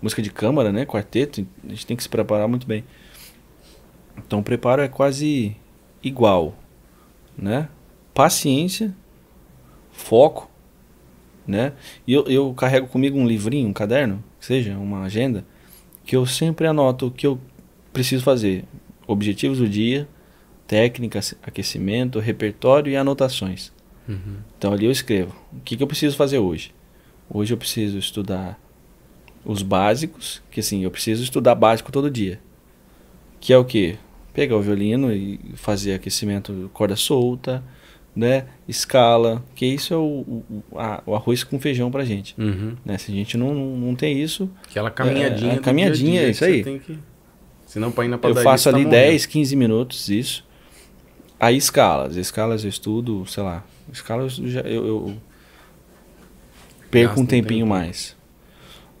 música de câmara, né, quarteto, a gente tem que se preparar muito bem. Então o preparo é quase igual, né? Paciência, foco, né? E eu, eu carrego comigo um livrinho, um caderno, que seja, uma agenda, que eu sempre anoto o que eu preciso fazer, objetivos do dia, técnica, aquecimento, repertório e anotações. Uhum. Então ali eu escrevo o que, que eu preciso fazer hoje. Hoje eu preciso estudar os básicos, que assim, eu preciso estudar básico todo dia. Que é o quê? Pegar o violino e fazer aquecimento corda solta, né? Escala, que isso é o, o, a, o arroz com feijão pra gente. Uhum. Né? Se a gente não, não, não tem isso. Aquela caminhadinha. É, é caminhadinha, dia dia, é isso aí. Que... Se não, pra ir na padaria, Eu faço ali tá 10, 15 minutos isso. Aí escalas. Escalas eu estudo, sei lá. Escalas eu, já, eu, eu perco Gasta um tempinho tempo. mais.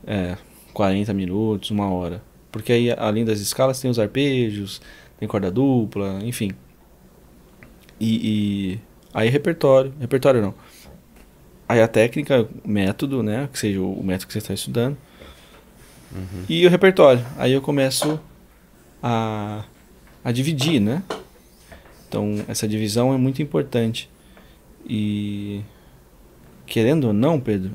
É, 40 minutos, uma hora. Porque aí, além das escalas, tem os arpejos, tem corda dupla, enfim. E, e aí repertório. Repertório não. Aí a técnica, método, né? Que seja o método que você está estudando. Uhum. E o repertório. Aí eu começo a, a dividir, né? Então, essa divisão é muito importante. E querendo ou não, Pedro,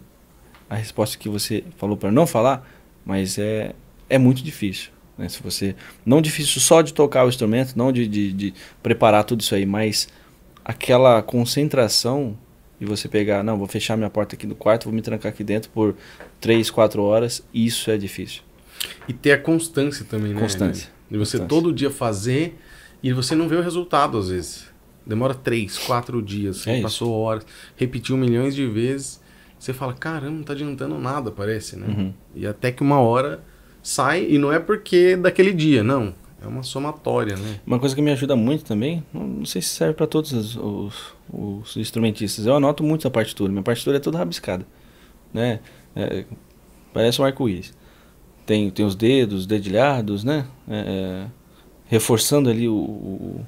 a resposta que você falou para não falar, mas é é muito difícil. Né? Se você não difícil só de tocar o instrumento, não de, de, de preparar tudo isso aí, mas aquela concentração e você pegar, não, vou fechar minha porta aqui do quarto, vou me trancar aqui dentro por três quatro horas, isso é difícil. E ter a constância também, né? Constância. E você constância. todo dia fazer e você não vê o resultado às vezes. Demora três, quatro dias. É passou isso. horas, repetiu milhões de vezes. Você fala, caramba, não tá adiantando nada, parece, né? Uhum. E até que uma hora sai, e não é porque é daquele dia, não. É uma somatória, né? Uma coisa que me ajuda muito também, não sei se serve para todos os, os, os, instrumentistas, eu anoto muito a partitura. Minha partitura é toda rabiscada, né? É, parece um arco-íris. Tem, tem os dedos, dedilhados, né? É, é reforçando ali o, o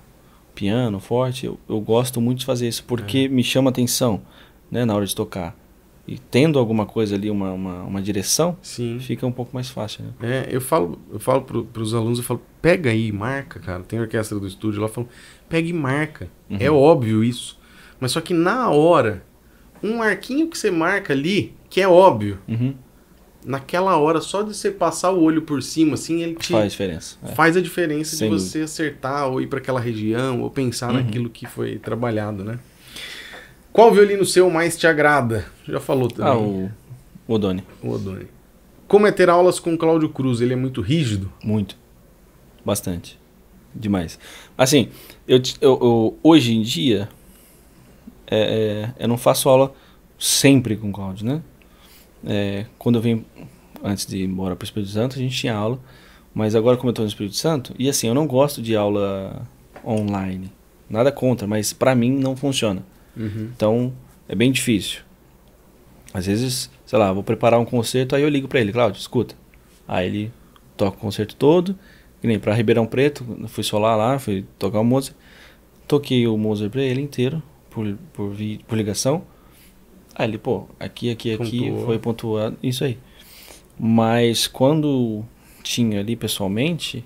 piano forte, eu, eu, gosto muito de fazer isso porque é. me chama atenção, né, na hora de tocar. E tendo alguma coisa ali, uma, uma, uma direção, Sim. fica um pouco mais fácil. Né? É, eu falo, eu falo para os alunos, eu falo, pega aí, marca, cara. Tem orquestra do estúdio lá, falo, pega e marca. É uhum. É óbvio isso. Mas só que na hora, um arquinho que você marca ali, que é óbvio, uhum naquela hora, só de você passar o olho por cima, assim, ele te. Faz a diferença. É. Faz a diferença Sem de dúvida. você acertar ou ir para aquela região ou pensar uhum. naquilo que foi trabalhado, né? Qual violino seu mais te agrada? Já falou também. Ah, o, o O Odone. Como é ter aulas com o Cláudio Cruz? Ele é muito rígido? Muito. Bastante. Demais. Assim, eu, eu, eu hoje em dia, é, é, eu não faço aula sempre com o Cláudio, né? é, quando eu vim antes de ir embora para o Espírito Santo, a gente tinha aula, mas agora como eu estou no Espírito Santo, e assim, eu não gosto de aula online, nada contra, mas para mim não funciona. Uhum. Então, é bem difícil. Às vezes, sei lá, vou preparar um concerto, aí eu ligo para ele, Cláudio, escuta. Aí ele toca o concerto todo, que nem para Ribeirão Preto, fui solar lá, fui tocar o Mozart, toquei o Mozart para ele inteiro, por, por, por ligação, Aí ah, ele, pô, aqui, aqui, aqui, foi pontuado, isso aí. Mas quando tinha ali pessoalmente,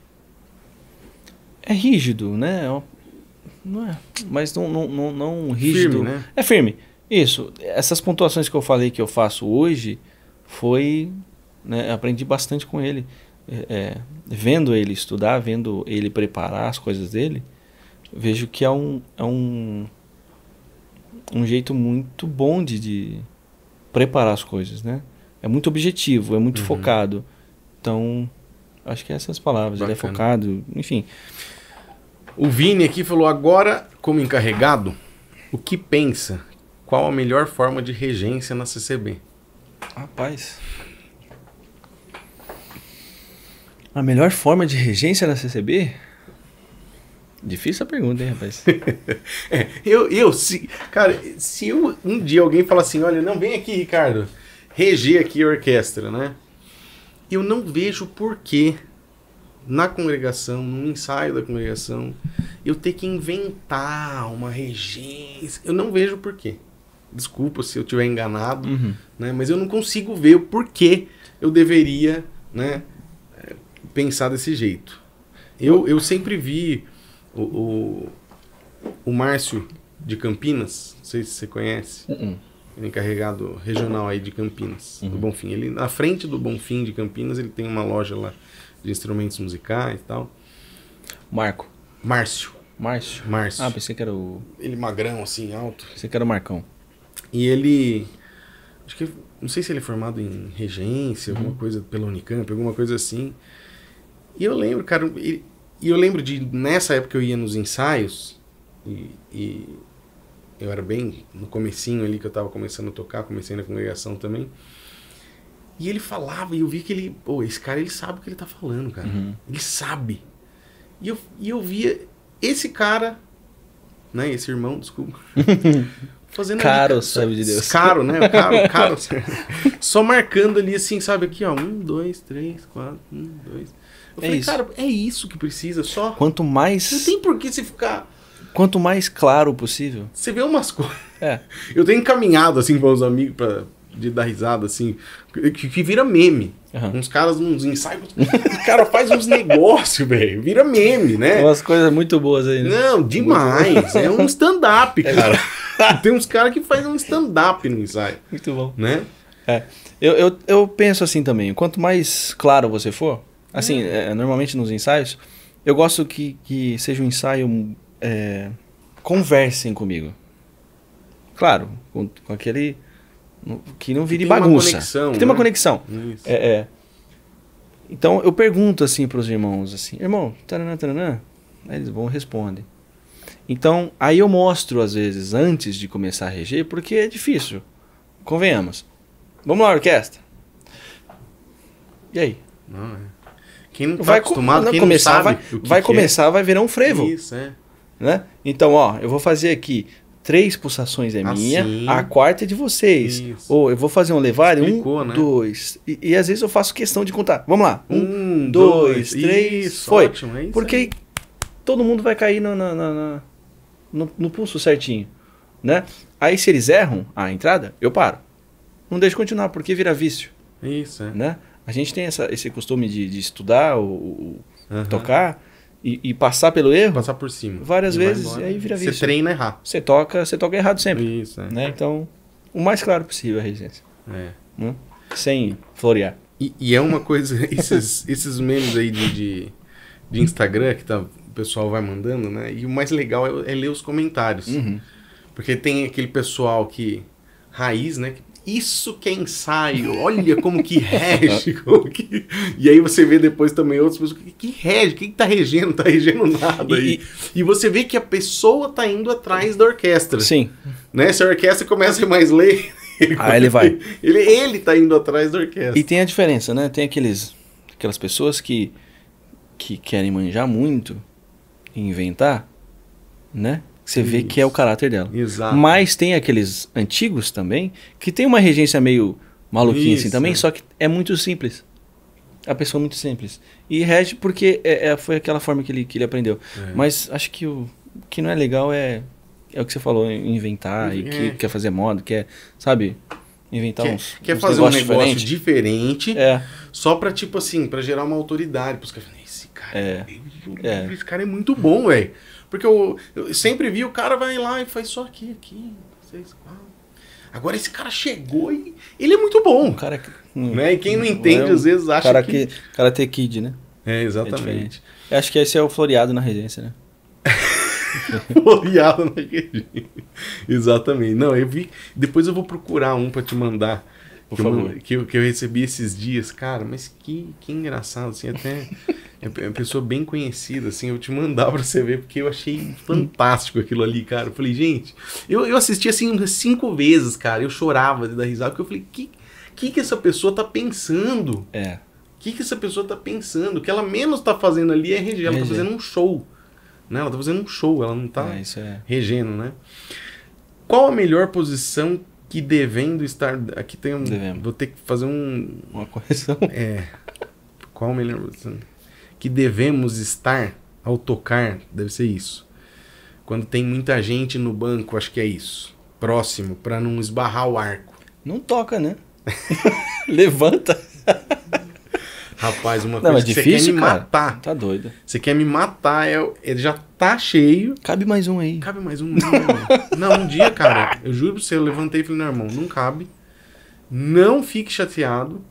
é rígido, né? É não é, mas não, não, não, não rígido. Firme, né? É firme. Isso. Essas pontuações que eu falei que eu faço hoje foi. Né, aprendi bastante com ele. É, é vendo ele estudar, vendo ele preparar as coisas dele, vejo que é um, é um um jeito muito bom de, de preparar as coisas, né? É muito objetivo, é muito uhum. focado. Então, acho que é essas palavras. Bacana. Ele é focado, enfim. O Vini aqui falou: agora, como encarregado, o que pensa? Qual a melhor forma de regência na CCB? Rapaz. A melhor forma de regência na CCB? Difícil a pergunta, hein, rapaz? é, eu, eu, se, cara, se eu, um dia alguém falar assim, olha, não, vem aqui, Ricardo, reger aqui a orquestra, né? Eu não vejo por que na congregação, no ensaio da congregação, eu ter que inventar uma regência. Eu não vejo por quê. Desculpa se eu tiver enganado, uhum. né? Mas eu não consigo ver o porquê eu deveria, né, é, pensar desse jeito. Eu, eu sempre vi o, o, o Márcio de Campinas, não sei se você conhece. Uh -uh. Ele é encarregado regional aí de Campinas, do uhum. Bonfim. Ele, na frente do Bonfim de Campinas, ele tem uma loja lá de instrumentos musicais e tal. Marco. Márcio. Márcio? Márcio. Ah, pensei que era o... Ele magrão, assim, alto. Pensei que era o Marcão. E ele... Acho que... Não sei se ele é formado em regência, uhum. alguma coisa pela Unicamp, alguma coisa assim. E eu lembro, cara, ele, e eu lembro de, nessa época eu ia nos ensaios, e, e eu era bem no comecinho ali que eu estava começando a tocar, comecei na congregação também. E ele falava, e eu vi que ele, pô, esse cara ele sabe o que ele tá falando, cara. Uhum. Ele sabe. E eu, e eu via esse cara, né, esse irmão, desculpa, fazendo caro, ali, sabe de Deus. Caro, né? Caro, caro. só marcando ali assim, sabe aqui, ó, um, dois, três, quatro, um, dois. Eu é falei, isso. cara, é isso que precisa, só. Quanto mais. Não tem por que se ficar. Quanto mais claro possível. Você vê umas coisas. É. Eu tenho encaminhado, assim, para os amigos, para de dar risada, assim, que, que vira meme. Uhum. Uns caras, uns ensaios. o cara faz uns negócios, velho. Vira meme, né? Umas coisas muito boas aí, né? Não, demais. é um stand-up, é cara. Tem uns caras que fazem um stand-up no ensaio. Muito bom. Né? É. Eu, eu, eu penso assim também. Quanto mais claro você for, Assim, é, normalmente nos ensaios, eu gosto que, que seja um ensaio. É, conversem comigo. Claro, com, com aquele. Que não vire que bagunça. Conexão, que tem né? uma conexão. É, é, Então eu pergunto assim para os irmãos, assim, irmão, taranã, taranã. Aí eles vão respondem. Então, aí eu mostro, às vezes, antes de começar a reger, porque é difícil. Convenhamos. Vamos lá, orquestra. E aí? Não, é. Quem não tá vai acostumado, quem começar, não sabe vai, vai que é. começar, é. vai virar um frevo. Isso, é. Né? Então, ó, eu vou fazer aqui três pulsações é ah, minha, assim. a quarta é de vocês. Isso. Ou eu vou fazer um levar, um, né? dois. E, e, às vezes eu faço questão de contar. Vamos lá. Um, um dois, dois, três, isso, foi. Ótimo, é isso Porque aí. todo mundo vai cair no, no, no, no, no pulso certinho, né? Aí se eles erram a entrada, eu paro. Não deixo continuar, porque vira vício. Isso, é. Né? A gente tem essa, esse costume de, de estudar ou, uhum. tocar e, e, passar pelo erro. Passar por cima. Várias e vezes e aí vira vício. Você treina errar. Você toca, você toca errado sempre. Isso, é. né? Então, o mais claro possível é a resistência. É. Né? Sem florear. E, e, é uma coisa, esses, esses memes aí de, de, de, Instagram que tá, o pessoal vai mandando, né? E o mais legal é, é ler os comentários. Uhum. Porque tem aquele pessoal que. Raiz, né? Que isso que é ensaio, olha como que rege. Como que... E aí você vê depois também outros pessoas, que rege, que está regendo? está regendo nada. aí. e, e você vê que a pessoa está indo atrás da orquestra. Sim. Né? Se a orquestra começa a mais ler. ah, ele vai. Ele, ele tá indo atrás da orquestra. E tem a diferença, né? Tem aqueles, aquelas pessoas que, que querem manjar muito e inventar, né? Você vê Isso. que é o caráter dela. Exato. Mas tem aqueles antigos também, que tem uma regência meio maluquinha assim, Isso, assim também, é. só que é muito simples. A pessoa é muito simples. E rege porque é, é, foi aquela forma que ele, que ele aprendeu. É. Mas acho que o que não é legal é, é o que você falou, inventar e que é. quer fazer moda, quer, sabe, inventar quer, uns. Quer uns fazer um negócio diferente, diferente só pra, tipo assim, pra gerar uma autoridade. Pros caras, esse cara é. esse cara é muito bom, velho. Porque eu, eu sempre vi o cara vai lá e faz só aqui, aqui, seis, quatro. Agora esse cara chegou e ele é muito bom. Um cara é que, né? E quem não entende é, às vezes acha cara que... que cara é ter kid, né? É, é exatamente. É acho que esse é o floreado na regência, né? floreado na regência. Exatamente. Não, eu vi, depois eu vou procurar um para te mandar. Por que favor. Eu, que, eu, que eu recebi esses dias, cara, mas que, que engraçado assim, até é, é uma pessoa bem conhecida, assim, eu te mandar pra você ver, porque eu achei fantástico aquilo ali, cara. Eu falei, gente, eu, eu assisti assim cinco vezes, cara. Eu chorava de dar risada, porque eu falei, que que, que essa pessoa tá pensando? É. O que, que essa pessoa tá pensando? O que ela menos tá fazendo ali é reger, ela tá fazendo um show. Né? Ela tá fazendo um show, ela não tá é, é. regendo, né? Qual a melhor posição que devendo estar. Aqui tem um. Devemos. Vou ter que fazer um. Uma correção. É. Qual a melhor posição? que devemos estar ao tocar, deve ser isso. Quando tem muita gente no banco, acho que é isso. Próximo, para não esbarrar o arco. Não toca, né? Levanta. Rapaz, uma não, é coisa que difícil, você quer me cara. matar. Tá doido. Você quer me matar, é ele já tá cheio. Cabe mais um aí. Cabe mais um. Não, não um dia, cara, eu juro pra você, eu levantei e falei, não, irmão, não cabe. Não fique chateado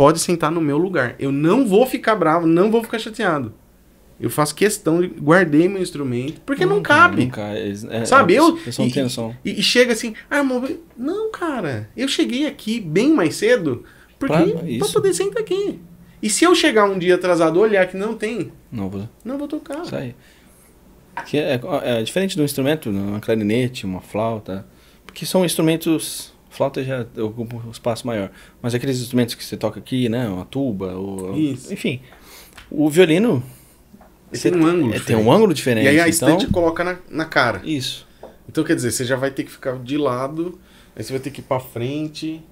pode sentar no meu lugar. Eu não vou ficar bravo, não vou ficar chateado. Eu faço questão de guardei meu instrumento, porque não, não uhum. cabe. Não cabe. É, sabe? É eu, é e, E, e, chega assim, ah, irmão, não, cara, eu cheguei aqui bem mais cedo porque pra, pra poder sentar aqui. E se eu chegar um dia atrasado, olhar que não tem, não vou, não vou tocar. Isso aí. Que é, é, é diferente de um instrumento, uma clarinete, uma flauta, porque são instrumentos Flauta já ocupa um espaço maior. Mas aqueles instrumentos que você toca aqui, né? Uma tuba, Isso. enfim. O violino. Tem um ângulo. É, um ângulo diferente. E aí a então... coloca na, na cara. Isso. Então quer dizer, você já vai ter que ficar de lado, aí você vai ter que ir pra frente.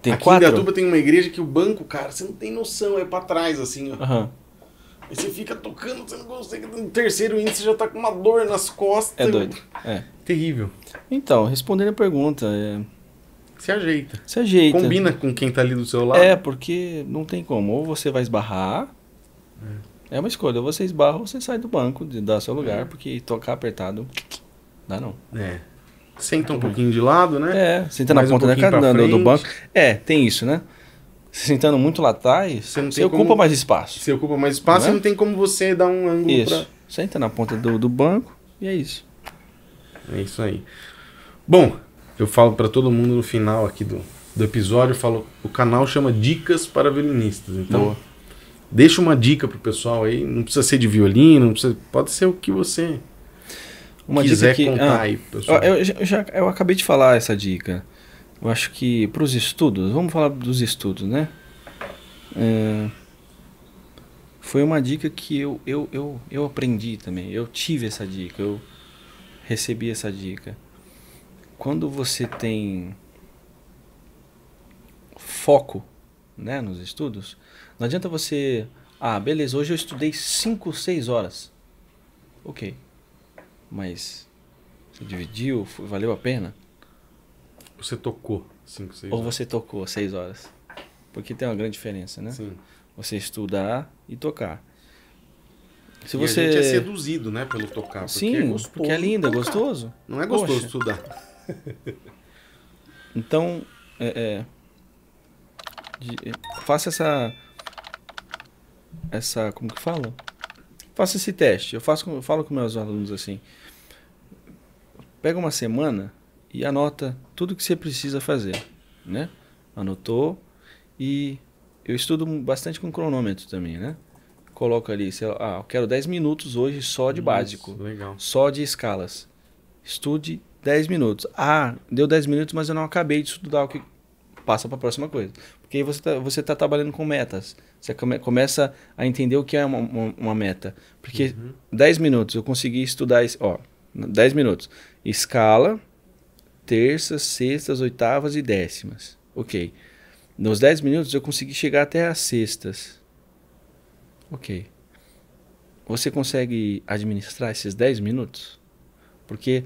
Tem Aqui quatro? em tuba tem uma igreja que o banco, cara, você não tem noção, é pra trás, assim, ó. Uhum. Aí você fica tocando, você não consegue. No terceiro índice já tá com uma dor nas costas. É doido. É. Terrível. Então, respondendo a pergunta, é se ajeita. Se ajeita. Combina com quem tá ali do seu lado. É, porque não tem como. Ou você vai esbarrar. É, é uma escolha. Ou você esbarra ou você sai do banco, de dar seu lugar, é. porque tocar apertado dá não. É. Senta um pouquinho de lado, né? É, senta Mais na ponta um da cadeira do, do banco. É, tem isso, né? sentando muito lá atrás, você, você ocupa como... mais espaço. Você ocupa mais espaço não é? e não tem como você dar um ângulo isso. Pra... Senta na ponta do, do banco e é isso. É isso aí. Bom, eu falo para todo mundo no final aqui do, do episódio, eu falo, o canal chama Dicas para Violinistas. Então, Boa. deixa uma dica pro pessoal aí, não precisa ser de violino, não precisa, pode ser o que você uma quiser dica que, contar ah, aí, pessoal. Eu, eu, já, eu acabei de falar essa dica. Eu acho que para os estudos, vamos falar dos estudos, né? É, foi uma dica que eu, eu, eu, eu aprendi também. Eu tive essa dica, eu recebi essa dica quando você tem foco né, nos estudos, não adianta você. Ah, beleza, hoje eu estudei 5, 6 horas. Ok. Mas você dividiu, foi, valeu a pena? Você tocou 5, 6 horas. Ou você tocou 6 horas. Porque tem uma grande diferença, né? Sim. Você estudar e tocar. Se e você... é seduzido, né, pelo tocar. Porque Sim, é gostoso, porque é lindo, é tocar. é gostoso. Não é gostoso Poxa. estudar. Então, é, é, de, é, faça essa. Essa. Como que fala? Faça esse teste. Eu, faço, eu falo com meus alunos assim. Pega uma semana e anota tudo que você precisa fazer. Né? Anotou. E eu estudo bastante com cronômetro também, né? Coloco ali, sei lá, ah, eu quero 10 minutos hoje só de Nossa, básico. Legal. Só de escalas. Estude 10 minutos. Ah, deu 10 minutos, mas eu não acabei de estudar o que passa para a próxima coisa. Porque aí você está você tá trabalhando com metas. Você come, começa a entender o que é uma, uma, uma meta. Porque uhum. 10 minutos, eu consegui estudar, ó, 10 minutos. Escala, terças, sextas, oitavas e décimas. Ok. Nos 10 minutos eu consegui chegar até as sextas. Ok. Você consegue administrar esses 10 minutos? Porque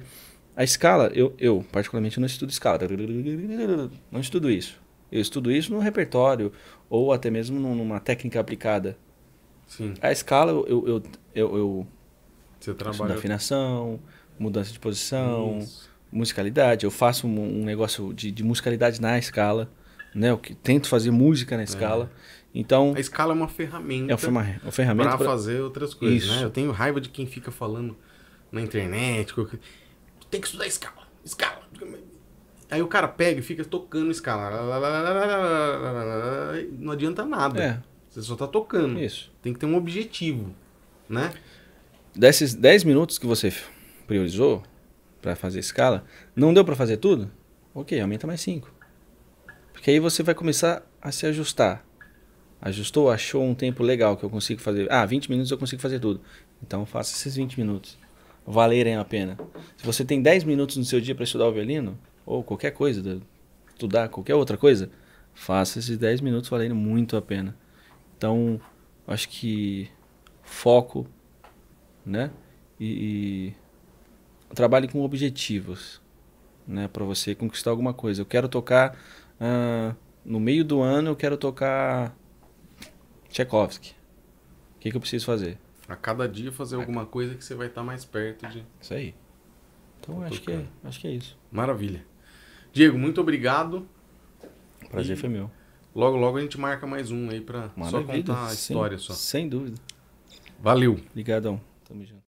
a escala, eu, eu particularmente não estudo escala. Tá? Não estudo isso. Eu estudo isso no repertório ou até mesmo numa técnica aplicada. Sim. A escala, eu. eu, eu, eu Você trabalha. afinação, mudança de posição, isso. musicalidade. Eu faço um, um negócio de, de, musicalidade na escala. Né? Eu que, tento fazer música na escala. É. Então, a escala é uma ferramenta. É uma, uma ferramenta para pra... fazer outras coisas. Né? Eu tenho raiva de quem fica falando na internet. Qualquer tem que estudar escala, escala. Aí o cara pega e fica tocando escala. Não adianta nada. É. Você só tá tocando. Isso. Tem que ter um objetivo, né? Desses 10 minutos que você priorizou para fazer escala, não deu para fazer tudo? OK, aumenta mais 5. Porque aí você vai começar a se ajustar. Ajustou, achou um tempo legal que eu consigo fazer. Ah, 20 minutos eu consigo fazer tudo. Então faça esses 20 minutos valerem a pena. Se você tem 10 minutos no seu dia para estudar o violino, ou qualquer coisa, estudar qualquer outra coisa, faça esses 10 minutos valerem muito a pena. Então, acho que foco, né? E, e trabalhe com objetivos, né? Para você conquistar alguma coisa. Eu quero tocar uh, no meio do ano, eu quero tocar Tchaikovsky. O que, que eu preciso fazer? A cada dia fazer alguma coisa que você vai estar tá mais perto de. Isso aí. Então acho que, é, acho que é isso. Maravilha. Diego, muito obrigado. Prazer e foi meu. Logo, logo a gente marca mais um aí para só contar a história sem, só. Sem dúvida. Valeu. Obrigadão. Tamo junto.